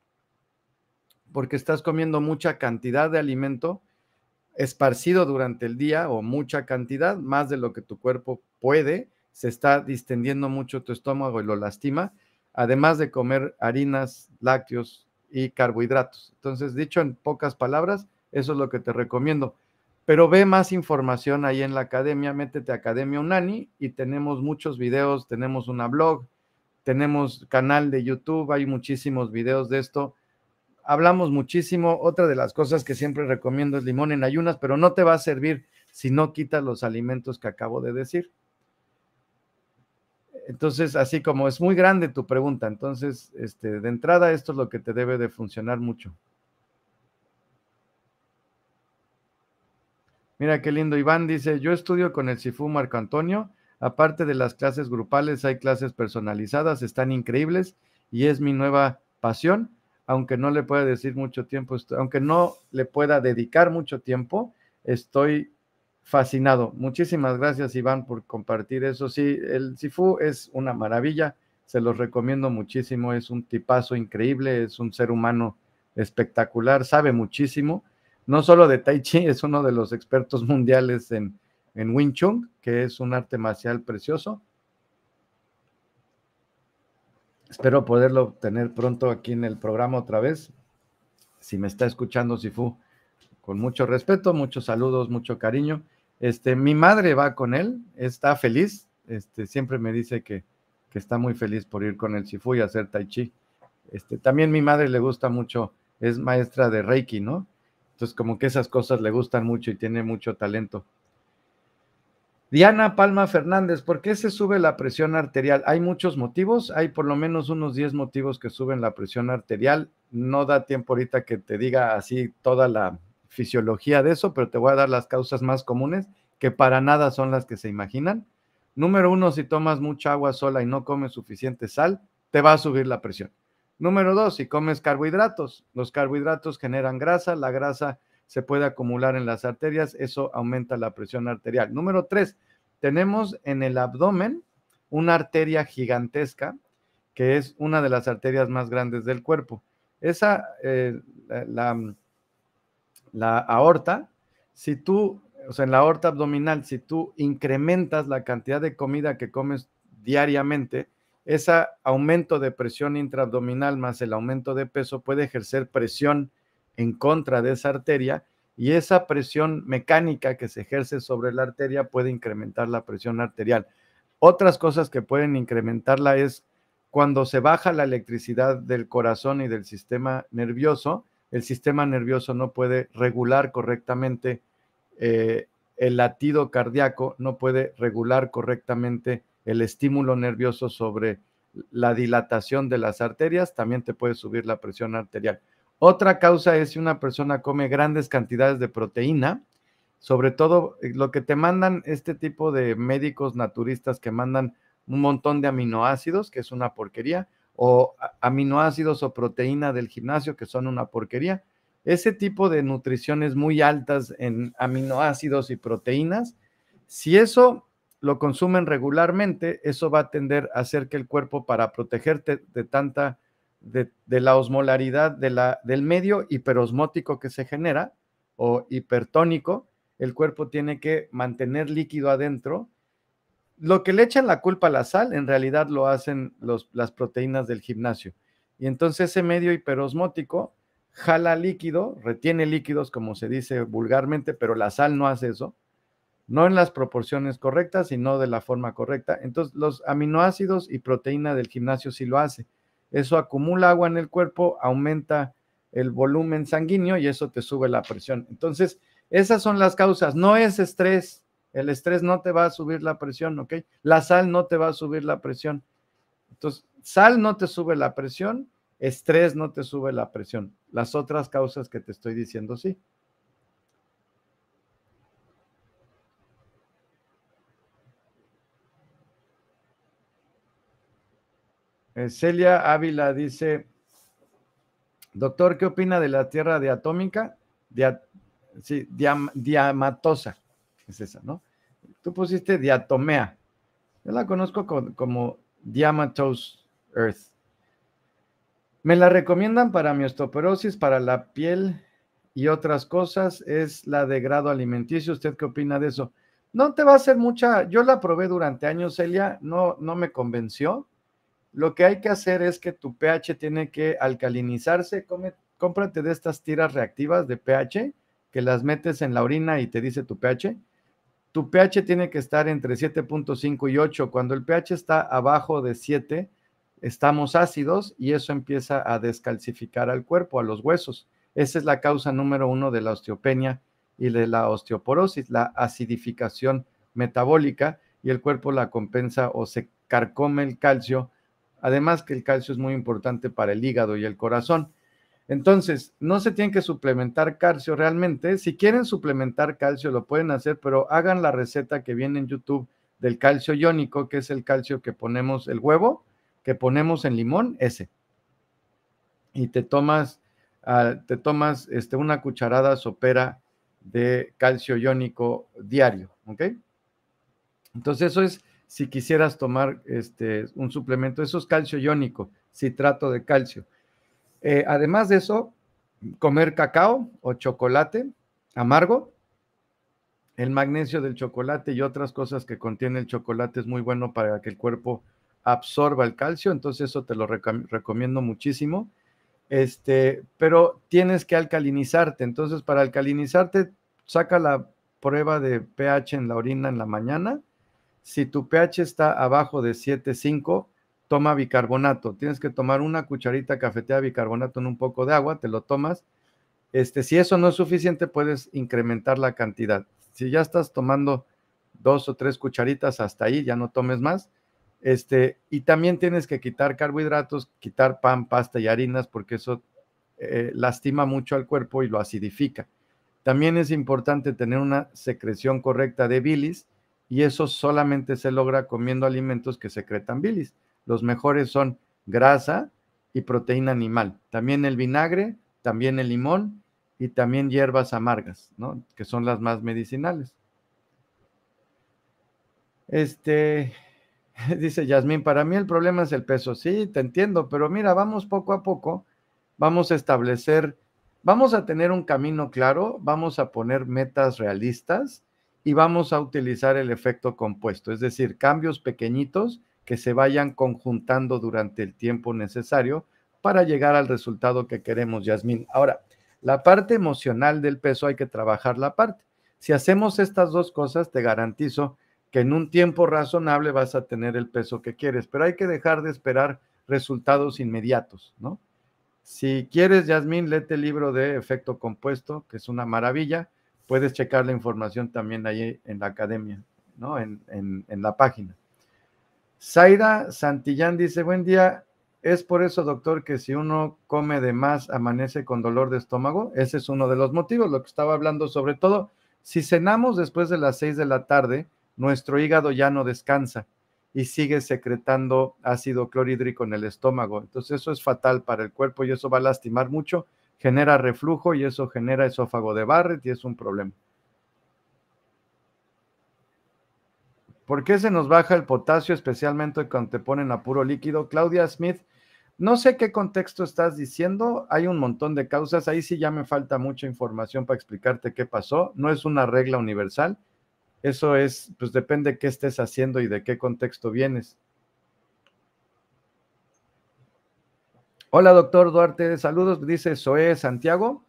porque estás comiendo mucha cantidad de alimento esparcido durante el día o mucha cantidad, más de lo que tu cuerpo puede, se está distendiendo mucho tu estómago y lo lastima, además de comer harinas, lácteos y carbohidratos. Entonces, dicho en pocas palabras, eso es lo que te recomiendo. Pero ve más información ahí en la academia, métete a Academia Unani y tenemos muchos videos, tenemos una blog, tenemos canal de YouTube, hay muchísimos videos de esto. Hablamos muchísimo. Otra de las cosas que siempre recomiendo es limón en ayunas, pero no te va a servir si no quitas los alimentos que acabo de decir. Entonces, así como es muy grande tu pregunta, entonces, este, de entrada, esto es lo que te debe de funcionar mucho. Mira qué lindo. Iván dice, yo estudio con el SIFU Marco Antonio. Aparte de las clases grupales, hay clases personalizadas, están increíbles y es mi nueva pasión. Aunque no le pueda decir mucho tiempo, aunque no le pueda dedicar mucho tiempo, estoy fascinado. Muchísimas gracias, Iván, por compartir eso. Sí, el SIFU es una maravilla, se los recomiendo muchísimo, es un tipazo increíble, es un ser humano espectacular, sabe muchísimo no solo de Tai Chi, es uno de los expertos mundiales en, en Wing Chun, que es un arte marcial precioso. Espero poderlo tener pronto aquí en el programa otra vez. Si me está escuchando Sifu, con mucho respeto, muchos saludos, mucho cariño. Este, mi madre va con él, está feliz. Este, siempre me dice que, que está muy feliz por ir con el Sifu y hacer Tai Chi. Este, también mi madre le gusta mucho, es maestra de Reiki, ¿no? Entonces, como que esas cosas le gustan mucho y tiene mucho talento. Diana Palma Fernández, ¿por qué se sube la presión arterial? Hay muchos motivos, hay por lo menos unos 10 motivos que suben la presión arterial. No da tiempo ahorita que te diga así toda la fisiología de eso, pero te voy a dar las causas más comunes, que para nada son las que se imaginan. Número uno, si tomas mucha agua sola y no comes suficiente sal, te va a subir la presión. Número dos, si comes carbohidratos, los carbohidratos generan grasa, la grasa se puede acumular en las arterias, eso aumenta la presión arterial. Número tres, tenemos en el abdomen una arteria gigantesca, que es una de las arterias más grandes del cuerpo. Esa, eh, la, la aorta, si tú, o sea, en la aorta abdominal, si tú incrementas la cantidad de comida que comes diariamente, ese aumento de presión intraabdominal más el aumento de peso puede ejercer presión en contra de esa arteria y esa presión mecánica que se ejerce sobre la arteria puede incrementar la presión arterial. Otras cosas que pueden incrementarla es cuando se baja la electricidad del corazón y del sistema nervioso, el sistema nervioso no puede regular correctamente eh, el latido cardíaco, no puede regular correctamente el estímulo nervioso sobre la dilatación de las arterias, también te puede subir la presión arterial. Otra causa es si una persona come grandes cantidades de proteína, sobre todo eh, lo que te mandan este tipo de médicos naturistas que mandan un montón de aminoácidos, que es una porquería, o aminoácidos o proteína del gimnasio, que son una porquería. Ese tipo de nutriciones muy altas en aminoácidos y proteínas, si eso lo consumen regularmente, eso va a tender a hacer que el cuerpo, para protegerte de tanta, de, la osmolaridad de la, del medio hiperosmótico que se genera o hipertónico, el cuerpo tiene que mantener líquido adentro. Lo que le echan la culpa a la sal, en realidad lo hacen las proteínas del gimnasio. Y entonces ese medio hiperosmótico jala líquido, retiene líquidos, como se dice vulgarmente, pero la sal no hace eso no en las proporciones correctas, sino de la forma correcta. Entonces, los aminoácidos y proteína del gimnasio sí lo hace. Eso acumula agua en el cuerpo, aumenta el volumen sanguíneo y eso te sube la presión. Entonces, esas son las causas. No es estrés. El estrés no te va a subir la presión, ¿ok? La sal no te va a subir la presión. Entonces, sal no te sube la presión, estrés no te sube la presión. Las otras causas que te estoy diciendo, sí. Eh, Celia Ávila dice, doctor, ¿qué opina de la tierra diatómica? sí, diamatosa, es esa, ¿no? Tú pusiste diatomea. Yo la conozco como, como diamatose earth. Me la recomiendan para mi osteoporosis, para la piel y otras cosas. Es la de grado alimenticio. ¿Usted qué opina de eso? No te va a hacer mucha. Yo la probé durante años, Celia. No, no me convenció lo que hay que hacer es que tu pH tiene que alcalinizarse. cómprate de estas tiras reactivas de pH que las metes en la orina y te dice tu pH. Tu pH tiene que estar entre 7.5 y 8. Cuando el pH está abajo de 7, estamos ácidos y eso empieza a descalcificar al cuerpo, a los huesos. Esa es la causa número uno de la osteopenia y de la osteoporosis, la acidificación metabólica y el cuerpo la compensa o se carcome el calcio Además que el calcio es muy importante para el hígado y el corazón. Entonces, no se tienen que suplementar calcio realmente. Si quieren suplementar calcio, lo pueden hacer, pero hagan la receta que viene en YouTube del calcio iónico, que es el calcio que ponemos, el huevo, que ponemos en limón, ese. Y te tomas, ah, te tomas este, una cucharada sopera de calcio iónico diario, ¿ok? Entonces, eso es si quisieras tomar este, un suplemento. Eso es calcio iónico, citrato de calcio. Eh, además de eso, comer cacao o chocolate amargo. El magnesio del chocolate y otras cosas que contiene el chocolate es muy bueno para que el cuerpo absorba el calcio, entonces eso te lo recomiendo muchísimo. Este, pero tienes que alcalinizarte, entonces para alcalinizarte saca la prueba de pH en la orina en la mañana si tu pH está abajo de 7,5, toma bicarbonato. Tienes que tomar una cucharita cafeteada de bicarbonato en un poco de agua, te lo tomas. Este, si eso no es suficiente, puedes incrementar la cantidad. Si ya estás tomando dos o tres cucharitas hasta ahí, ya no tomes más. Este, y también tienes que quitar carbohidratos, quitar pan, pasta y harinas, porque eso eh, lastima mucho al cuerpo y lo acidifica. También es importante tener una secreción correcta de bilis, y eso solamente se logra comiendo alimentos que secretan bilis. Los mejores son grasa y proteína animal. También el vinagre, también el limón y también hierbas amargas, ¿no? que son las más medicinales. Este, dice Yasmín, para mí el problema es el peso. Sí, te entiendo, pero mira, vamos poco a poco, vamos a establecer, vamos a tener un camino claro, vamos a poner metas realistas y vamos a utilizar el efecto compuesto, es decir, cambios pequeñitos que se vayan conjuntando durante el tiempo necesario para llegar al resultado que queremos, Yasmín. Ahora, la parte emocional del peso hay que trabajar la parte. Si hacemos estas dos cosas, te garantizo que en un tiempo razonable vas a tener el peso que quieres, pero hay que dejar de esperar resultados inmediatos, ¿no? Si quieres, Yasmín, lete el libro de efecto compuesto, que es una maravilla puedes checar la información también ahí en la academia, ¿no? En, la página. Zaira Santillán dice, buen día, es por eso, doctor, que si uno come de más, amanece con dolor de estómago. Ese es uno de los motivos, lo que estaba hablando sobre todo. Si cenamos después de las 6 de la tarde, nuestro hígado ya no descansa y sigue secretando ácido clorhídrico en el estómago. Entonces eso es fatal para el cuerpo y eso va a lastimar mucho genera reflujo y eso genera esófago de Barrett y es un problema. ¿Por qué se nos baja el potasio, especialmente cuando te ponen a puro líquido? Claudia Smith, no sé qué contexto estás diciendo, hay un montón de causas, ahí sí ya me falta mucha información para explicarte qué pasó, no es una regla universal, eso es, pues depende qué estés haciendo y de qué contexto vienes. Hola, doctor Duarte. Saludos, dice Zoe Santiago.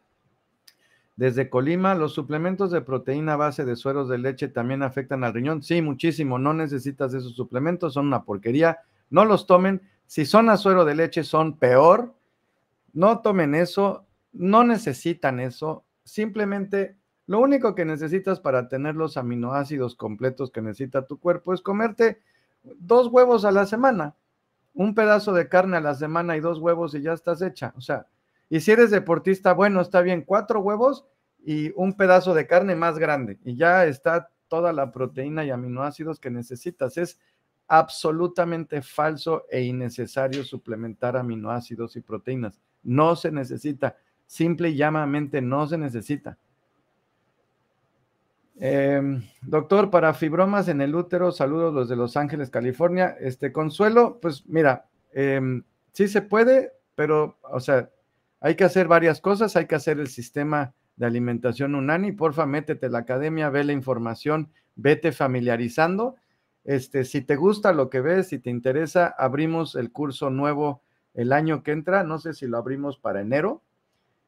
Desde Colima, ¿los suplementos de proteína base de sueros de leche también afectan al riñón? Sí, muchísimo. No necesitas esos suplementos, son una porquería. No los tomen. Si son a suero de leche, son peor. No tomen eso. No necesitan eso. Simplemente lo único que necesitas para tener los aminoácidos completos que necesita tu cuerpo es comerte dos huevos a la semana un pedazo de carne a la semana y dos huevos y ya estás hecha. O sea, y si eres deportista, bueno, está bien, cuatro huevos y un pedazo de carne más grande y ya está toda la proteína y aminoácidos que necesitas. Es absolutamente falso e innecesario suplementar aminoácidos y proteínas. No se necesita, simple y llamamente no se necesita. Em, doctor, para fibromas en el útero, saludos los de Los Ángeles, California. Este consuelo, pues mira, si em, sí se puede, pero, o sea, hay que hacer varias cosas, hay que hacer el sistema de alimentación UNANI, porfa, métete a la academia, ve la información, vete familiarizando. Este, si te gusta lo que ves, si te interesa, abrimos el curso nuevo el año que entra, no sé si lo abrimos para enero.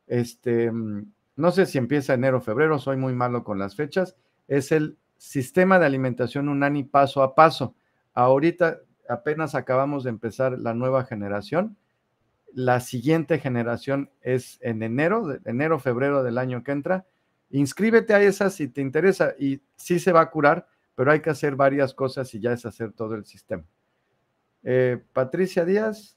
Este, em, no sé si empieza enero o febrero, soy muy malo con las fechas, es el sistema de alimentación UNANI paso a paso. Ahorita apenas acabamos de empezar la nueva generación. La siguiente generación es en enero, enero, febrero del año que entra. Inscríbete a esa si te interesa y sí se va a curar, pero hay que hacer varias cosas y ya es hacer todo el sistema. Eh, Patricia Díaz,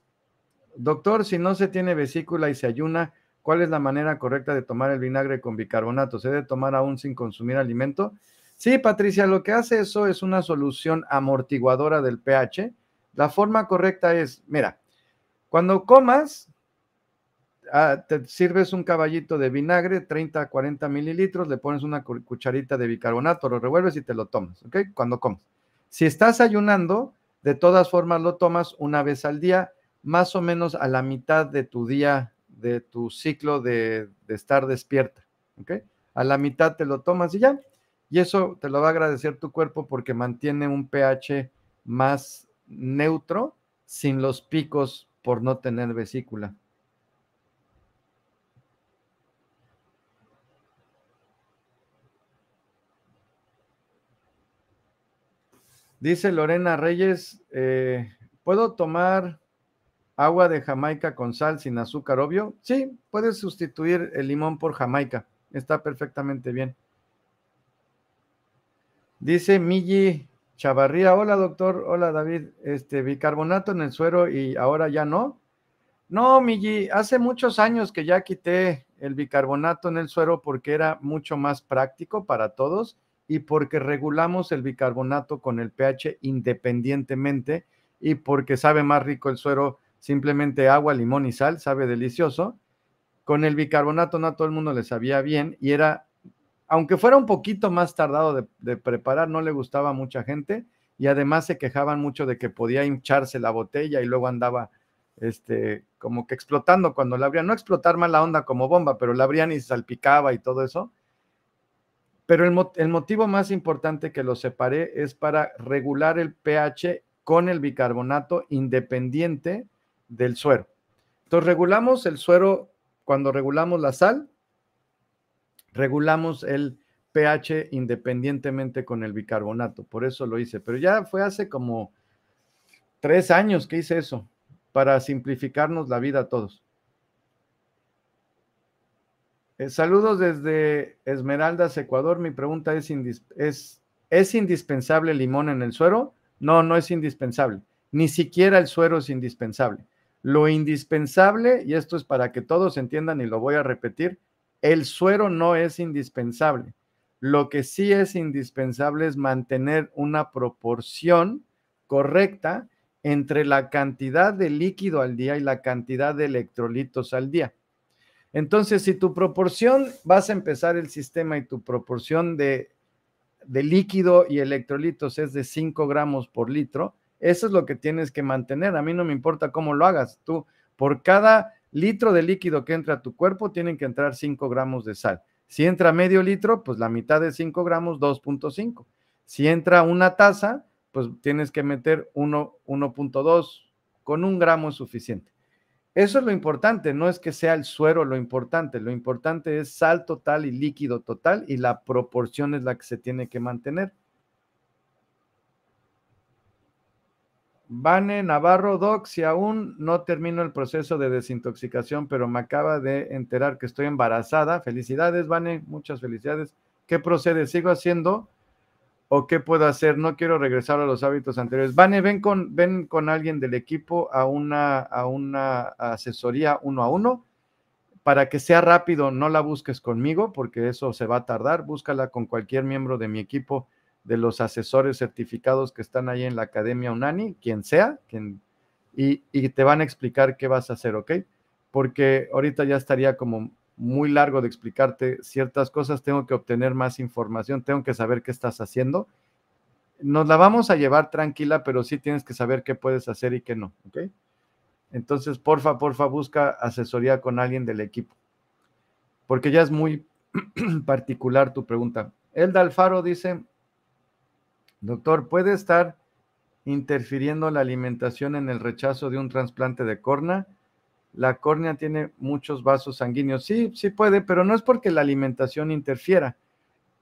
doctor, si no se tiene vesícula y se ayuna, ¿Cuál es la manera correcta de tomar el vinagre con bicarbonato? ¿Se debe tomar aún sin consumir alimento? Sí, Patricia, lo que hace eso es una solución amortiguadora del pH. La forma correcta es, mira, cuando comas, ah, te sirves un caballito de vinagre, 30 a 40 mililitros, le pones una cucharita de bicarbonato, lo revuelves y te lo tomas, ¿ok? Cuando comes. Si estás ayunando, de todas formas lo tomas una vez al día, más o menos a la mitad de tu día de tu ciclo de, estar despierta. ¿okay? A la mitad te lo tomas y ya. Y eso te lo va a agradecer tu cuerpo porque mantiene un pH más neutro sin los picos por no tener vesícula. Dice Lorena Reyes, eh, ¿puedo tomar Agua de Jamaica con sal sin azúcar, obvio. Sí, puedes sustituir el limón por Jamaica. Está perfectamente bien. Dice Migi Chavarría, hola doctor, hola David, este bicarbonato en el suero y ahora ya no. No, Migi. hace muchos años que ya quité el bicarbonato en el suero porque era mucho más práctico para todos y porque regulamos el bicarbonato con el pH independientemente y porque sabe más rico el suero simplemente agua, limón y sal, sabe delicioso. Con el bicarbonato no a todo el mundo le sabía bien y era, aunque fuera un poquito más tardado de, preparar, no le gustaba a mucha gente y además se quejaban mucho de que podía hincharse la botella y luego andaba este, como que explotando cuando la abrían. No explotar la onda como bomba, pero la abrían y salpicaba y todo eso. Pero el, motivo más importante que lo separé es para regular el pH con el bicarbonato independiente del suero. Entonces regulamos el suero cuando regulamos la sal, regulamos el pH independientemente con el bicarbonato, por eso lo hice, pero ya fue hace como tres años que hice eso, para simplificarnos la vida a todos. Eh, saludos desde Esmeraldas, Ecuador. Mi pregunta es, es, ¿es indispensable el limón en el suero? No, no es indispensable. Ni siquiera el suero es indispensable. Lo indispensable, y esto es para que todos entiendan y lo voy a repetir, el suero no es indispensable. Lo que sí es indispensable es mantener una proporción correcta entre la cantidad de líquido al día y la cantidad de electrolitos al día. Entonces, si tu proporción, vas a empezar el sistema y tu proporción de, de líquido y electrolitos es de 5 gramos por litro, eso es lo que tienes que mantener. A mí no me importa cómo lo hagas. Tú, por cada litro de líquido que entra a tu cuerpo, tienen que entrar 5 gramos de sal. Si entra medio litro, pues la mitad de 5 gramos, 2.5. Si entra una taza, pues tienes que meter 1.2. Con un gramo es suficiente. Eso es lo importante, no es que sea el suero lo importante, lo importante es sal total y líquido total y la proporción es la que se tiene que mantener. Vane Navarro, Doc, si aún no termino el proceso de desintoxicación, pero me acaba de enterar que estoy embarazada. Felicidades, Vane, muchas felicidades. ¿Qué procede? ¿Sigo haciendo o qué puedo hacer? No quiero regresar a los hábitos anteriores. Vane, ven con, ven con alguien del equipo a una, a una asesoría uno a uno para que sea rápido. No la busques conmigo porque eso se va a tardar. Búscala con cualquier miembro de mi equipo de los asesores certificados que están ahí en la Academia Unani, quien sea, quien, y, y, te van a explicar qué vas a hacer, ¿ok? Porque ahorita ya estaría como muy largo de explicarte ciertas cosas, tengo que obtener más información, tengo que saber qué estás haciendo. Nos la vamos a llevar tranquila, pero sí tienes que saber qué puedes hacer y qué no, ¿ok? Entonces, porfa, porfa, busca asesoría con alguien del equipo, porque ya es muy particular tu pregunta. El Alfaro dice, Doctor, ¿puede estar interfiriendo la alimentación en el rechazo de un trasplante de córnea? La córnea tiene muchos vasos sanguíneos. Sí, sí puede, pero no es porque la alimentación interfiera.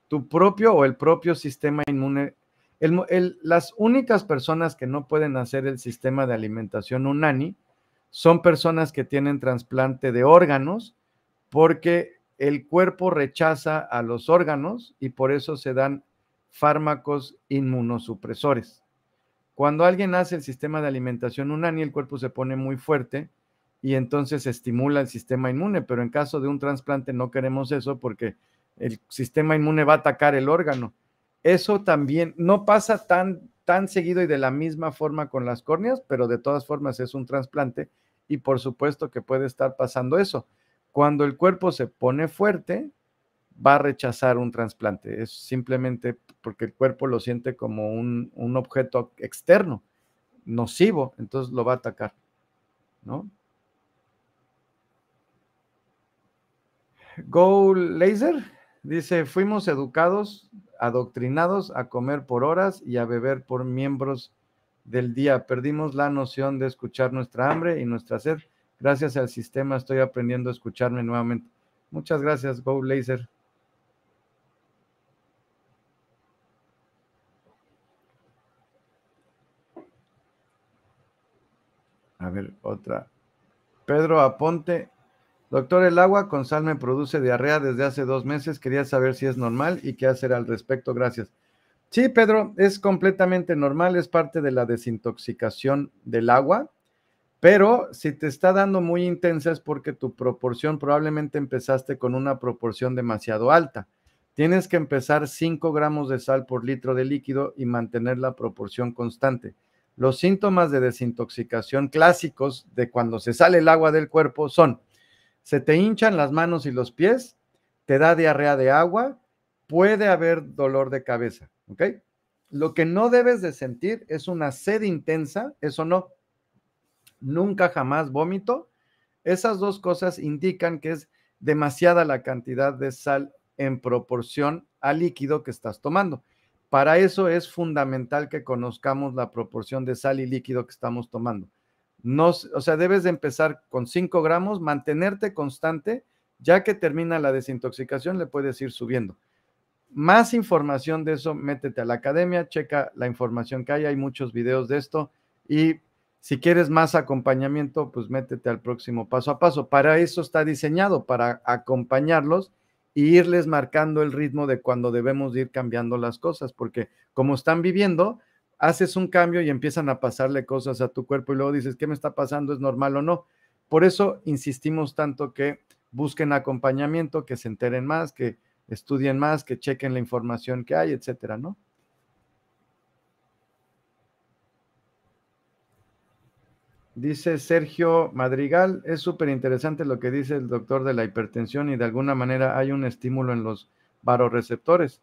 Tu propio o el propio sistema inmune. las únicas personas que no pueden hacer el sistema de alimentación UNANI son personas que tienen trasplante de órganos porque el cuerpo rechaza a los órganos y por eso se dan fármacos inmunosupresores. Cuando alguien hace el sistema de alimentación unánime, el cuerpo se pone muy fuerte y entonces estimula el sistema inmune, pero en caso de un trasplante no queremos eso porque el sistema inmune va a atacar el órgano. Eso también no pasa tan, tan seguido y de la misma forma con las córneas, pero de todas formas es un trasplante y por supuesto que puede estar pasando eso. Cuando el cuerpo se pone fuerte, va a rechazar un trasplante. Es simplemente porque el cuerpo lo siente como un, objeto externo, nocivo, entonces lo va a atacar, ¿no? Go Laser dice, fuimos educados, adoctrinados a comer por horas y a beber por miembros del día. Perdimos la noción de escuchar nuestra hambre y nuestra sed. Gracias al sistema estoy aprendiendo a escucharme nuevamente. Muchas gracias, Go Laser. A ver, otra. Pedro Aponte. Doctor, el agua con sal me produce diarrea desde hace dos meses. Quería saber si es normal y qué hacer al respecto. Gracias. Sí, Pedro, es completamente normal, es parte de la desintoxicación del agua, pero si te está dando muy intensa es porque tu proporción probablemente empezaste con una proporción demasiado alta. Tienes que empezar 5 gramos de sal por litro de líquido y mantener la proporción constante. Los síntomas de desintoxicación clásicos de cuando se sale el agua del cuerpo son, se te hinchan las manos y los pies, te da diarrea de agua, puede haber dolor de cabeza, ¿ok? Lo que no debes de sentir es una sed intensa, eso no. Nunca jamás vómito. Esas dos cosas indican que es demasiada la cantidad de sal en proporción al líquido que estás tomando. Para eso es fundamental que conozcamos la proporción de sal y líquido que estamos tomando. No, o sea, debes de empezar con 5 gramos, mantenerte constante, ya que termina la desintoxicación, le puedes ir subiendo. Más información de eso, métete a la academia, checa la información que hay, hay muchos videos de esto y si quieres más acompañamiento, pues métete al próximo paso a paso. Para eso está diseñado, para acompañarlos y irles marcando el ritmo de cuando debemos ir cambiando las cosas, porque como están viviendo, haces un cambio y empiezan a pasarle cosas a tu cuerpo y luego dices, ¿qué me está pasando? ¿Es normal o no? Por eso insistimos tanto que busquen acompañamiento, que se enteren más, que estudien más, que chequen la información que hay, etcétera, ¿no? Dice Sergio Madrigal, es súper interesante lo que dice el doctor de la hipertensión y de alguna manera hay un estímulo en los varoreceptores.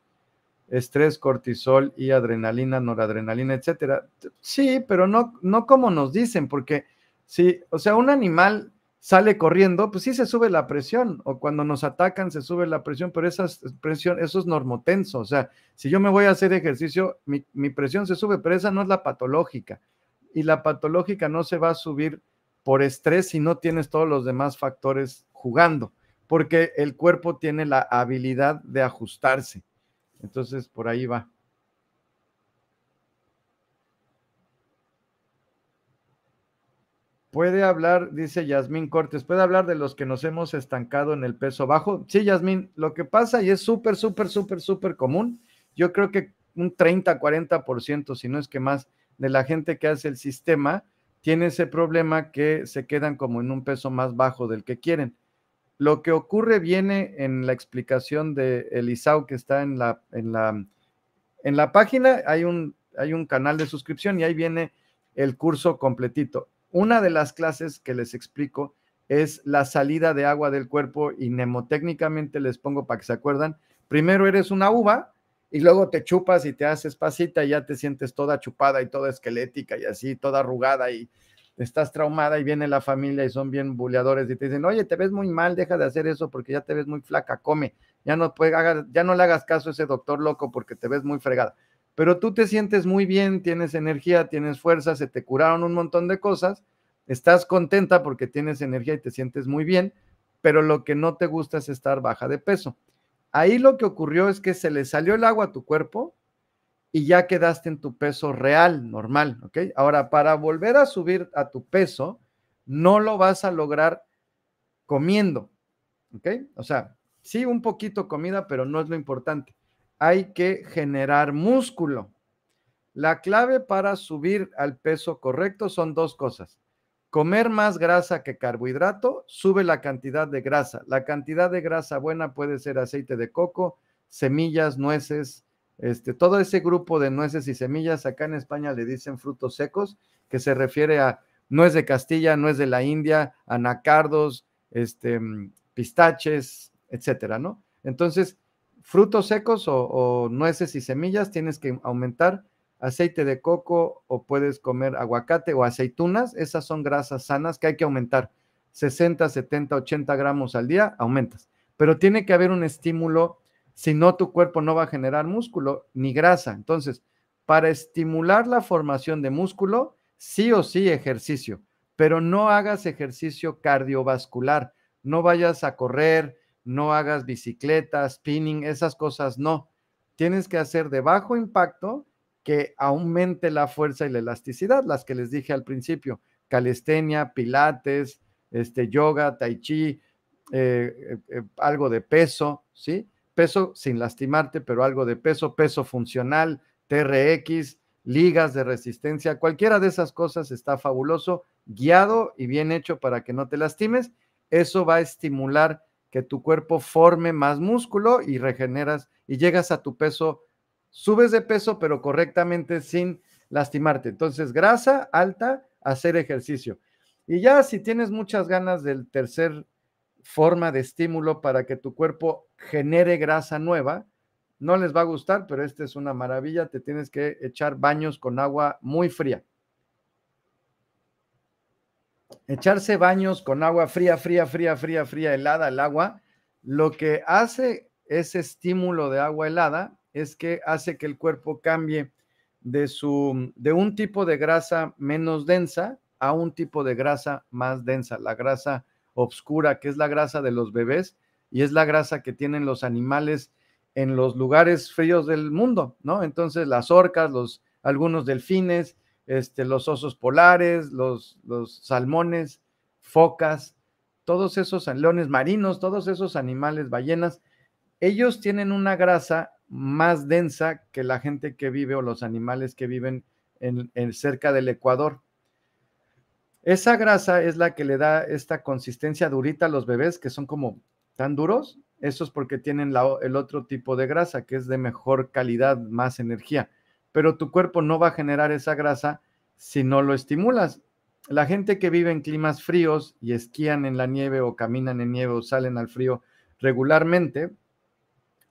Estrés, cortisol y adrenalina, noradrenalina, etcétera. Sí, pero no, no como nos dicen, porque si, o sea, un animal sale corriendo, pues sí se sube la presión, o cuando nos atacan se sube la presión, pero esa presión, eso es normotenso. O sea, si yo me voy a hacer ejercicio, mi, mi presión se sube, pero esa no es la patológica y la patológica no se va a subir por estrés si no tienes todos los demás factores jugando, porque el cuerpo tiene la habilidad de ajustarse. Entonces, por ahí va. Puede hablar, dice Yasmín Cortes, puede hablar de los que nos hemos estancado en el peso bajo. Sí, Yasmín, lo que pasa y es súper, súper, súper, súper común, yo creo que un 30, 40%, si no es que más, de la gente que hace el sistema tiene ese problema que se quedan como en un peso más bajo del que quieren. Lo que ocurre viene en la explicación de Elizao que está en la, en la, en la página, hay un, hay un canal de suscripción y ahí viene el curso completito. Una de las clases que les explico es la salida de agua del cuerpo y mnemotécnicamente les pongo para que se acuerdan. Primero eres una uva, y luego te chupas y te haces pasita y ya te sientes toda chupada y toda esquelética y así, toda arrugada y estás traumada y viene la familia y son bien buleadores y te dicen, oye, te ves muy mal, deja de hacer eso porque ya te ves muy flaca, come, ya no, ya no le hagas caso a ese doctor loco porque te ves muy fregada. Pero tú te sientes muy bien, tienes energía, tienes fuerza, se te curaron un montón de cosas, estás contenta porque tienes energía y te sientes muy bien, pero lo que no te gusta es estar baja de peso. Ahí lo que ocurrió es que se le salió el agua a tu cuerpo y ya quedaste en tu peso real, normal, ¿ok? Ahora, para volver a subir a tu peso, no lo vas a lograr comiendo, ¿ok? O sea, sí, un poquito comida, pero no es lo importante. Hay que generar músculo. La clave para subir al peso correcto son dos cosas. Comer más grasa que carbohidrato sube la cantidad de grasa. La cantidad de grasa buena puede ser aceite de coco, semillas, nueces, este, todo ese grupo de nueces y semillas. Acá en España le dicen frutos secos, que se refiere a nuez de Castilla, nuez de la India, anacardos, este, mm, pistaches, etcétera, ¿no? Entonces, frutos secos o nueces y semillas tienes que aumentar aceite de coco o puedes comer aguacate o aceitunas. Esas son grasas sanas que hay que aumentar. 60, 70, 80 gramos al día, aumentas. Pero tiene que haber un estímulo, si no tu cuerpo no va a generar músculo ni grasa. Entonces, para estimular la formación de músculo, sí o sí ejercicio, pero no hagas ejercicio cardiovascular, no vayas a correr, no hagas bicicleta, spinning, esas cosas no. Tienes que hacer de bajo impacto, que aumente la fuerza y la elasticidad, las que les dije al principio, calistenia, pilates, este, yoga, tai chi, eh, eh, algo de peso, ¿sí? Peso sin lastimarte, pero algo de peso, peso funcional, TRX, ligas de resistencia, cualquiera de esas cosas está fabuloso, guiado y bien hecho para que no te lastimes. Eso va a estimular que tu cuerpo forme más músculo y regeneras y llegas a tu peso subes de peso, pero correctamente sin lastimarte. Entonces, grasa alta, hacer ejercicio. Y ya si tienes muchas ganas del tercer forma de estímulo para que tu cuerpo genere grasa nueva, no les va a gustar, pero esta es una maravilla. Te tienes que echar baños con agua muy fría. Echarse baños con agua fría, fría, fría, fría, fría, helada, el agua, lo que hace ese estímulo de agua helada es que hace que el cuerpo cambie de, su, de un tipo de grasa menos densa a un tipo de grasa más densa, la grasa obscura, que es la grasa de los bebés y es la grasa que tienen los animales en los lugares fríos del mundo, ¿no? Entonces las orcas, los, algunos delfines, este, los osos polares, los, los salmones, focas, todos esos leones marinos, todos esos animales, ballenas, ellos tienen una grasa más densa que la gente que vive o los animales que viven en, cerca del Ecuador. Esa grasa es la que le da esta consistencia durita a los bebés que son como tan duros. Eso es porque tienen el otro tipo de grasa que es de mejor calidad, más energía. Pero tu cuerpo no va a generar esa grasa si no lo estimulas. La gente que vive en climas fríos y esquían en la nieve o caminan en nieve o salen al frío regularmente,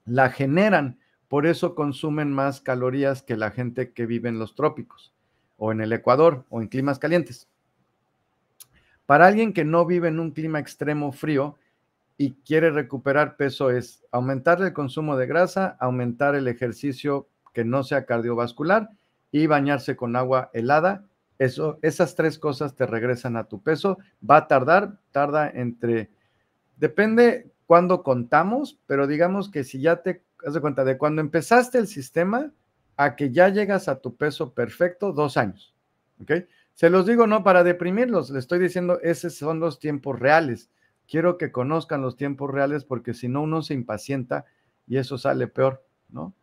la generan por eso consumen más calorías que la gente que vive en los trópicos o en el Ecuador o en climas calientes. Para alguien que no vive en un clima extremo frío y quiere recuperar peso es aumentar el consumo de grasa, aumentar el ejercicio que no sea cardiovascular y bañarse con agua helada. Eso, esas tres cosas te regresan a tu peso. Va a tardar, tarda entre, depende cuándo contamos, pero digamos que si ya te haz de cuenta, de cuando empezaste el sistema a que ya llegas a tu peso perfecto, dos años. ¿Ok? Se los digo, no para deprimirlos, les estoy diciendo, esos son los tiempos reales. Quiero que conozcan los tiempos reales porque si no, uno se impacienta y eso sale peor, ¿no?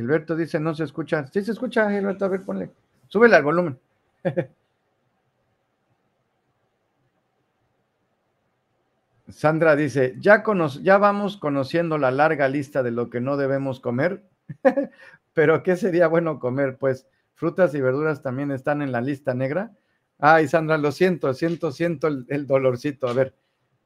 Gilberto dice, no se escucha. Sí se escucha, Gilberto, a ver, ponle. Súbele al volumen. Sandra dice, ya, ya vamos conociendo la larga lista de lo que no debemos comer, pero ¿qué sería bueno comer? Pues frutas y verduras también están en la lista negra. Ay, Sandra, lo siento, siento, siento el, dolorcito. A ver,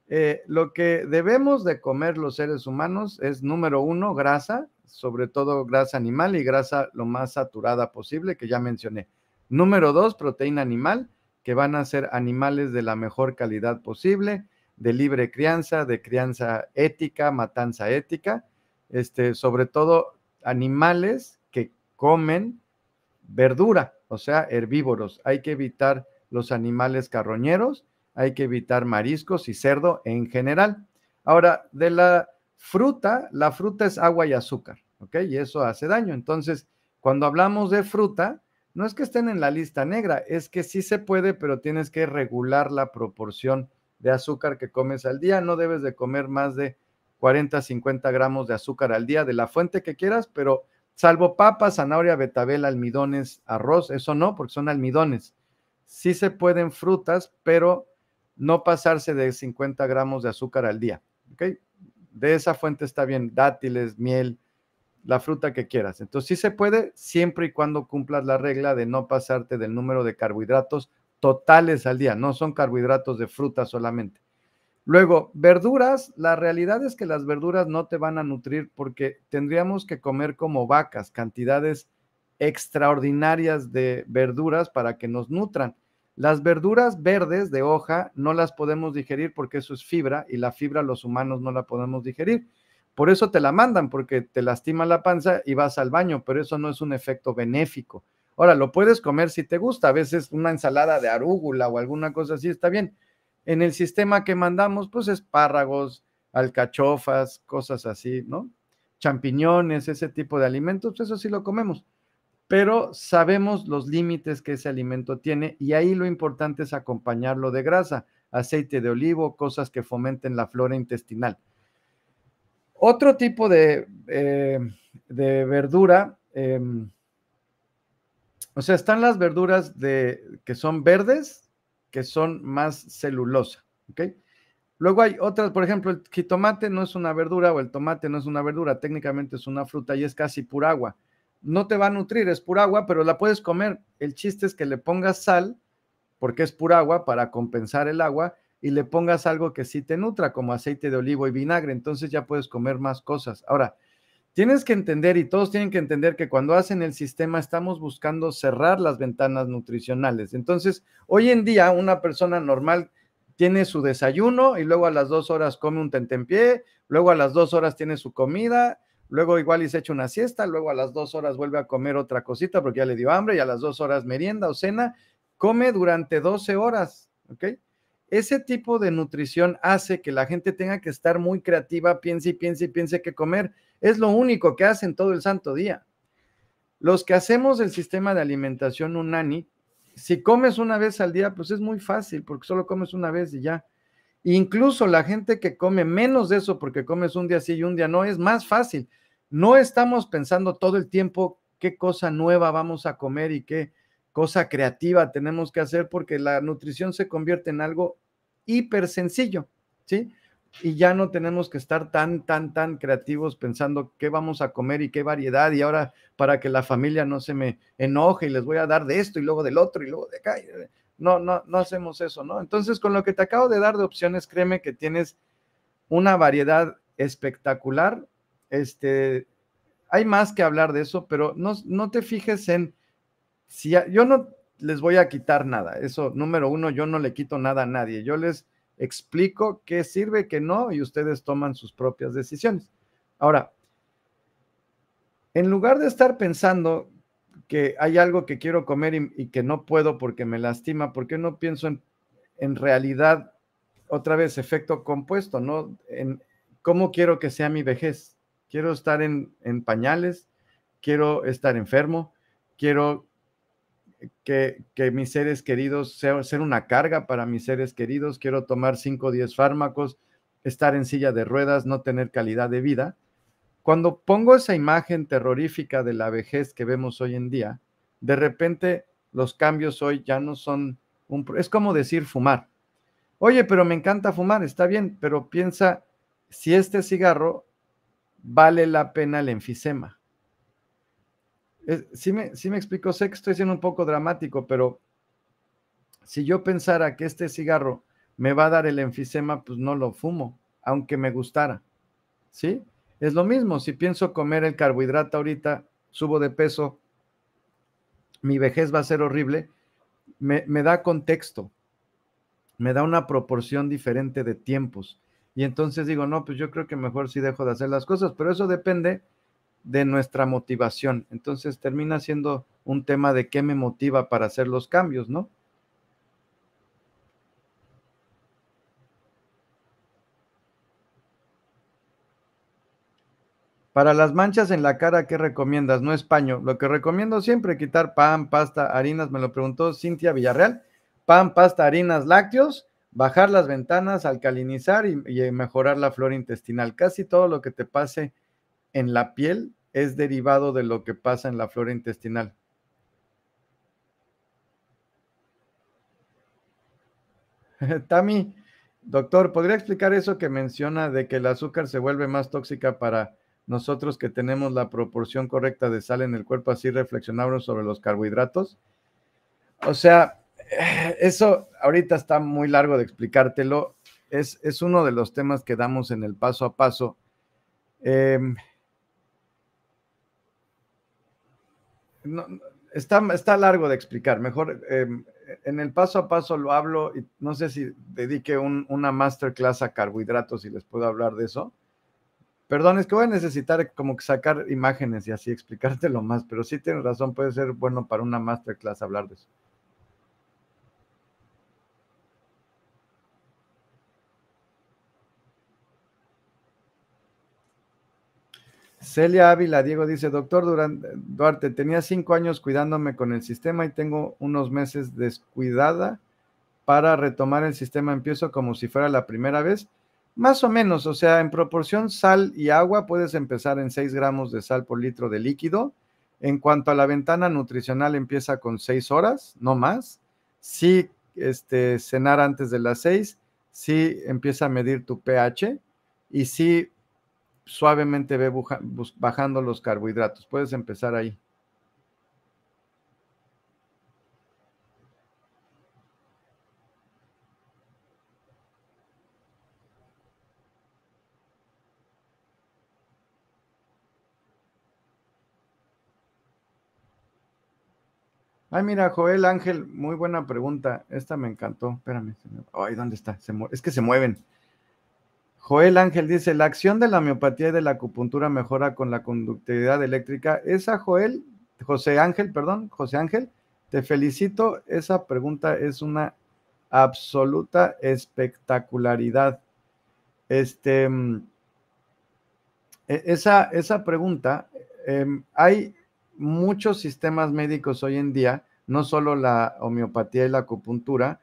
eh, lo que debemos de comer los seres humanos es número uno, grasa, sobre todo grasa animal y grasa lo más saturada posible, que ya mencioné. Número dos, proteína animal, que van a ser animales de la mejor calidad posible, de libre crianza, de crianza ética, matanza ética, este, sobre todo animales que comen verdura, o sea, herbívoros. Hay que evitar los animales carroñeros, hay que evitar mariscos y cerdo en general. Ahora, de la fruta, la fruta es agua y azúcar, ¿ok? Y eso hace daño. Entonces, cuando hablamos de fruta, no es que estén en la lista negra, es que sí se puede, pero tienes que regular la proporción de azúcar que comes al día. No debes de comer más de 40, 50 gramos de azúcar al día, de la fuente que quieras, pero salvo papas, zanahoria, betabel, almidones, arroz, eso no, porque son almidones. Sí se pueden frutas, pero no pasarse de 50 gramos de azúcar al día. ¿ok? de esa fuente está bien, dátiles, miel, la fruta que quieras. Entonces sí se puede siempre y cuando cumplas la regla de no pasarte del número de carbohidratos totales al día, no son carbohidratos de fruta solamente. Luego, verduras, la realidad es que las verduras no te van a nutrir porque tendríamos que comer como vacas, cantidades extraordinarias de verduras para que nos nutran. Las verduras verdes de hoja no las podemos digerir porque eso es fibra y la fibra los humanos no la podemos digerir. Por eso te la mandan, porque te lastima la panza y vas al baño, pero eso no es un efecto benéfico. Ahora, lo puedes comer si te gusta, a veces una ensalada de arúgula o alguna cosa así está bien. En el sistema que mandamos, pues espárragos, alcachofas, cosas así, ¿no? Champiñones, ese tipo de alimentos, pues, eso sí lo comemos pero sabemos los límites que ese alimento tiene y ahí lo importante es acompañarlo de grasa, aceite de olivo, cosas que fomenten la flora intestinal. Otro tipo de, eh, de verdura, eh, o sea, están las verduras de, que son verdes, que son más celulosa, Luego hay otras, por ejemplo, el jitomate no es una verdura o el tomate no es una verdura, técnicamente es una fruta y es casi pura agua no te va a nutrir, es pura agua, pero la puedes comer. El chiste es que le pongas sal, porque es pura agua, para compensar el agua, y le pongas algo que sí te nutra, como aceite de olivo y vinagre. Entonces ya puedes comer más cosas. Ahora, tienes que entender, y todos tienen que entender, que cuando hacen el sistema estamos buscando cerrar las ventanas nutricionales. Entonces, hoy en día, una persona normal tiene su desayuno y luego a las dos horas come un tentempié, luego a las dos horas tiene su comida luego igual y se echa una siesta, luego a las dos horas vuelve a comer otra cosita porque ya le dio hambre y a las dos horas merienda o cena, come durante 12 horas, ¿ok? Ese tipo de nutrición hace que la gente tenga que estar muy creativa, piense y piense y piense que comer es lo único que hacen todo el santo día. Los que hacemos el sistema de alimentación unani, si comes una vez al día, pues es muy fácil porque solo comes una vez y ya Incluso la gente que come menos de eso porque comes un día sí y un día no, es más fácil. No estamos pensando todo el tiempo qué cosa nueva vamos a comer y qué cosa creativa tenemos que hacer porque la nutrición se convierte en algo hiper sencillo, ¿sí? Y ya no tenemos que estar tan, tan, tan creativos pensando qué vamos a comer y qué variedad y ahora para que la familia no se me enoje y les voy a dar de esto y luego del otro y luego de acá no, no, no hacemos eso, ¿no? Entonces, con lo que te acabo de dar de opciones, créeme que tienes una variedad espectacular. Este, hay más que hablar de eso, pero no, no te fijes en si yo no les voy a quitar nada. Eso, número uno, yo no le quito nada a nadie. Yo les explico qué sirve, qué no, y ustedes toman sus propias decisiones. Ahora, en lugar de estar pensando que hay algo que quiero comer y, que no puedo porque me lastima, porque no pienso en, en realidad, otra vez, efecto compuesto, ¿no? En cómo quiero que sea mi vejez. Quiero estar en, en pañales, quiero estar enfermo, quiero que, que mis seres queridos sean ser una carga para mis seres queridos, quiero tomar 5 o 10 fármacos, estar en silla de ruedas, no tener calidad de vida. Cuando pongo esa imagen terrorífica de la vejez que vemos hoy en día, de repente los cambios hoy ya no son un... Es como decir fumar. Oye, pero me encanta fumar, está bien, pero piensa si este cigarro vale la pena el enfisema. Sí si, me, me explico, sé que estoy siendo un poco dramático, pero si yo pensara que este cigarro me va a dar el enfisema, pues no lo fumo, aunque me gustara. ¿Sí? Es lo mismo, si pienso comer el carbohidrato ahorita, subo de peso, mi vejez va a ser horrible, me, da contexto, me da una proporción diferente de tiempos. Y entonces digo, no, pues yo creo que mejor si dejo de hacer las cosas, pero eso depende de nuestra motivación. Entonces termina siendo un tema de qué me motiva para hacer los cambios, ¿no? Para las manchas en la cara, ¿qué recomiendas? No es paño. Lo que recomiendo siempre, quitar pan, pasta, harinas. Me lo preguntó Cintia Villarreal. Pan, pasta, harinas, lácteos, bajar las ventanas, alcalinizar y, y eh, mejorar la flora intestinal. Casi todo lo que te pase en la piel es derivado de lo que pasa en la flora intestinal. Tami, doctor, ¿podría explicar eso que menciona de que el azúcar se vuelve más tóxica para nosotros que tenemos la proporción correcta de sal en el cuerpo, así reflexionamos sobre los carbohidratos. O sea, eso ahorita está muy largo de explicártelo. Es, es uno de los temas que damos en el paso a paso. Em, está, está, largo de explicar. Mejor em, en el paso a paso lo hablo y no sé si dedique una masterclass a carbohidratos y les puedo hablar de eso Perdón, es que voy a necesitar como que sacar imágenes y así explicártelo más, pero sí tienes razón, puede ser bueno para una masterclass hablar de eso. Celia Ávila Diego dice, doctor Duarte, tenía cinco años cuidándome con el sistema y tengo unos meses descuidada para retomar el sistema. Empiezo como si fuera la primera vez más o menos, o sea, en proporción sal y agua puedes empezar en 6 gramos de sal por litro de líquido. En cuanto a la ventana nutricional, empieza con 6 horas, no más. si este, cenar antes de las 6, si empieza a medir tu pH y si suavemente ve bajando los carbohidratos. Puedes empezar ahí. Ay, mira, Joel Ángel, muy buena pregunta. Esta me encantó. Espérame. Ay, ¿dónde está? es que se mueven. Joel Ángel dice, la acción de la miopatía y de la acupuntura mejora con la conductividad eléctrica. Esa Joel, José Ángel, perdón, José Ángel, te felicito. Esa pregunta es una absoluta espectacularidad. Este, mm, e-, esa, esa pregunta, em, hay muchos sistemas médicos hoy en día no solo la homeopatía y la acupuntura,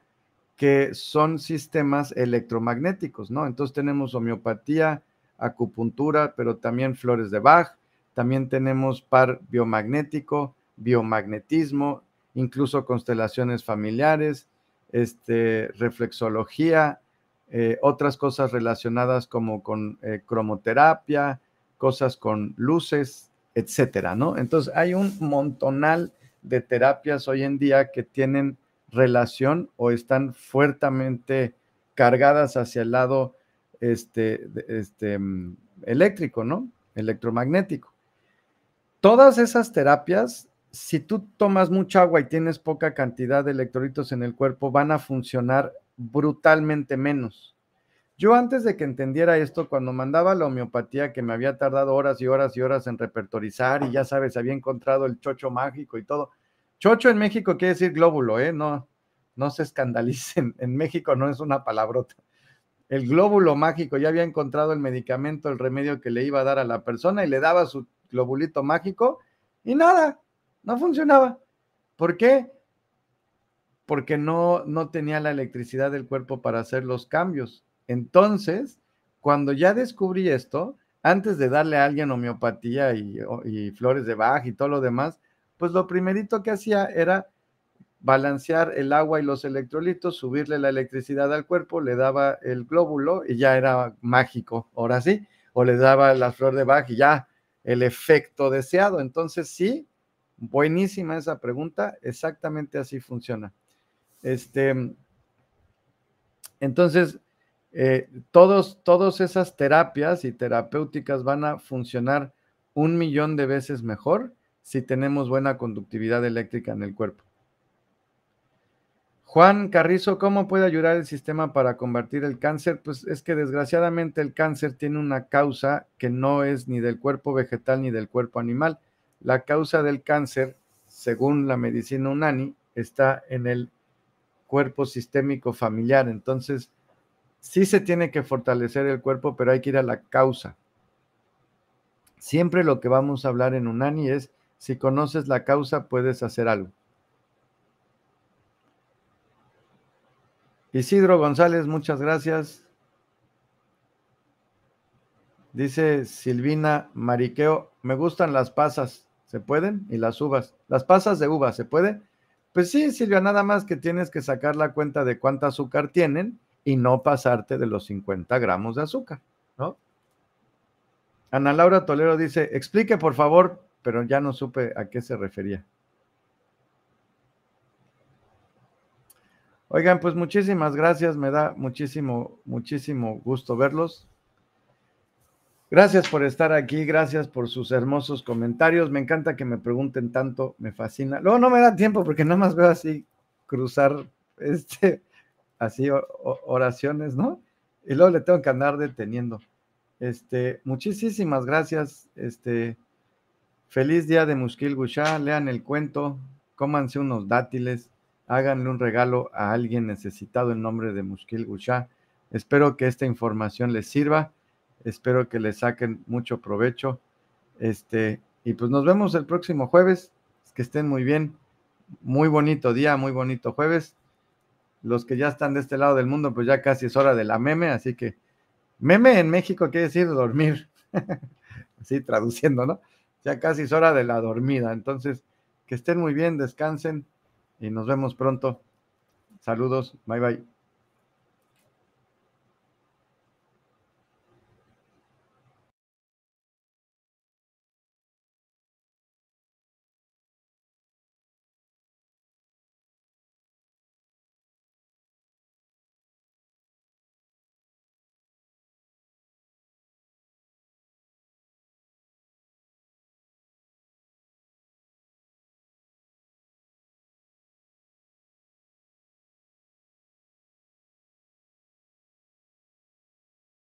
que son sistemas electromagnéticos, ¿no? Entonces tenemos homeopatía, acupuntura, pero también flores de Bach, también tenemos par biomagnético, biomagnetismo, incluso constelaciones familiares, este, reflexología, eh, otras cosas relacionadas como con eh, cromoterapia, cosas con luces, etcétera, ¿no? Entonces hay un montonal de terapias hoy en día que tienen relación o están fuertemente cargadas hacia el lado este, este, mm, eléctrico, ¿no? Electromagnético. Todas esas terapias, si tú tomas mucha agua y tienes poca cantidad de electrolitos en el cuerpo, van a funcionar brutalmente menos. Yo antes de que entendiera esto, cuando mandaba la homeopatía, que me había tardado horas y horas y horas en repertorizar y ya sabes, había encontrado el chocho mágico y todo. Chocho en México quiere decir glóbulo, ¿eh? No, no se escandalicen, en México no es una palabrota. El glóbulo mágico, ya había encontrado el medicamento, el remedio que le iba a dar a la persona y le daba su globulito mágico y nada, no funcionaba. ¿Por qué? Porque no, no tenía la electricidad del cuerpo para hacer los cambios. Entonces, cuando ya descubrí esto, antes de darle a alguien homeopatía y, flores de Baja y todo lo demás, pues lo primerito que hacía era balancear el agua y los electrolitos, subirle la electricidad al cuerpo, le daba el glóbulo y ya era mágico, ahora sí, o le daba la flor de Baja y ya el efecto deseado. Entonces sí, buenísima esa pregunta, exactamente así funciona. Este, entonces, eh, todos, todas esas terapias y terapéuticas van a funcionar un millón de veces mejor si tenemos buena conductividad eléctrica en el cuerpo. Juan Carrizo, ¿cómo puede ayudar el sistema para combatir el cáncer? Pues es que desgraciadamente el cáncer tiene una causa que no es ni del cuerpo vegetal ni del cuerpo animal. La causa del cáncer, según la medicina unani, está en el cuerpo sistémico familiar. Entonces, sí se tiene que fortalecer el cuerpo, pero hay que ir a la causa. Siempre lo que vamos a hablar en Unani es, si conoces la causa, puedes hacer algo. Isidro González, muchas gracias. Dice Silvina Mariqueo, me gustan las pasas, ¿se pueden? Y las uvas. Las pasas de uva, ¿se puede? Pues sí, Silvia, nada más que tienes que sacar la cuenta de cuánta azúcar tienen y no pasarte de los 50 gramos de azúcar, ¿no? Ana Laura Tolero dice, explique por favor, pero ya no supe a qué se refería. Oigan, pues muchísimas gracias, me da muchísimo, muchísimo gusto verlos. Gracias por estar aquí, gracias por sus hermosos comentarios. Me encanta que me pregunten tanto, me fascina. Luego no me da tiempo porque nada más veo así cruzar este, así oraciones, ¿no? Y luego le tengo que andar deteniendo. Este, muchísimas gracias. Este, feliz día de Musquil Gushá. Lean el cuento, cómanse unos dátiles, háganle un regalo a alguien necesitado en nombre de Musquil Gushá. Espero que esta información les sirva. Espero que les saquen mucho provecho. Este, y pues nos vemos el próximo jueves. Que estén muy bien. Muy bonito día, muy bonito jueves los que ya están de este lado del mundo, pues ya casi es hora de la meme, así que meme en México quiere decir dormir, así traduciendo, ¿no? Ya casi es hora de la dormida, entonces que estén muy bien, descansen y nos vemos pronto. Saludos, bye bye.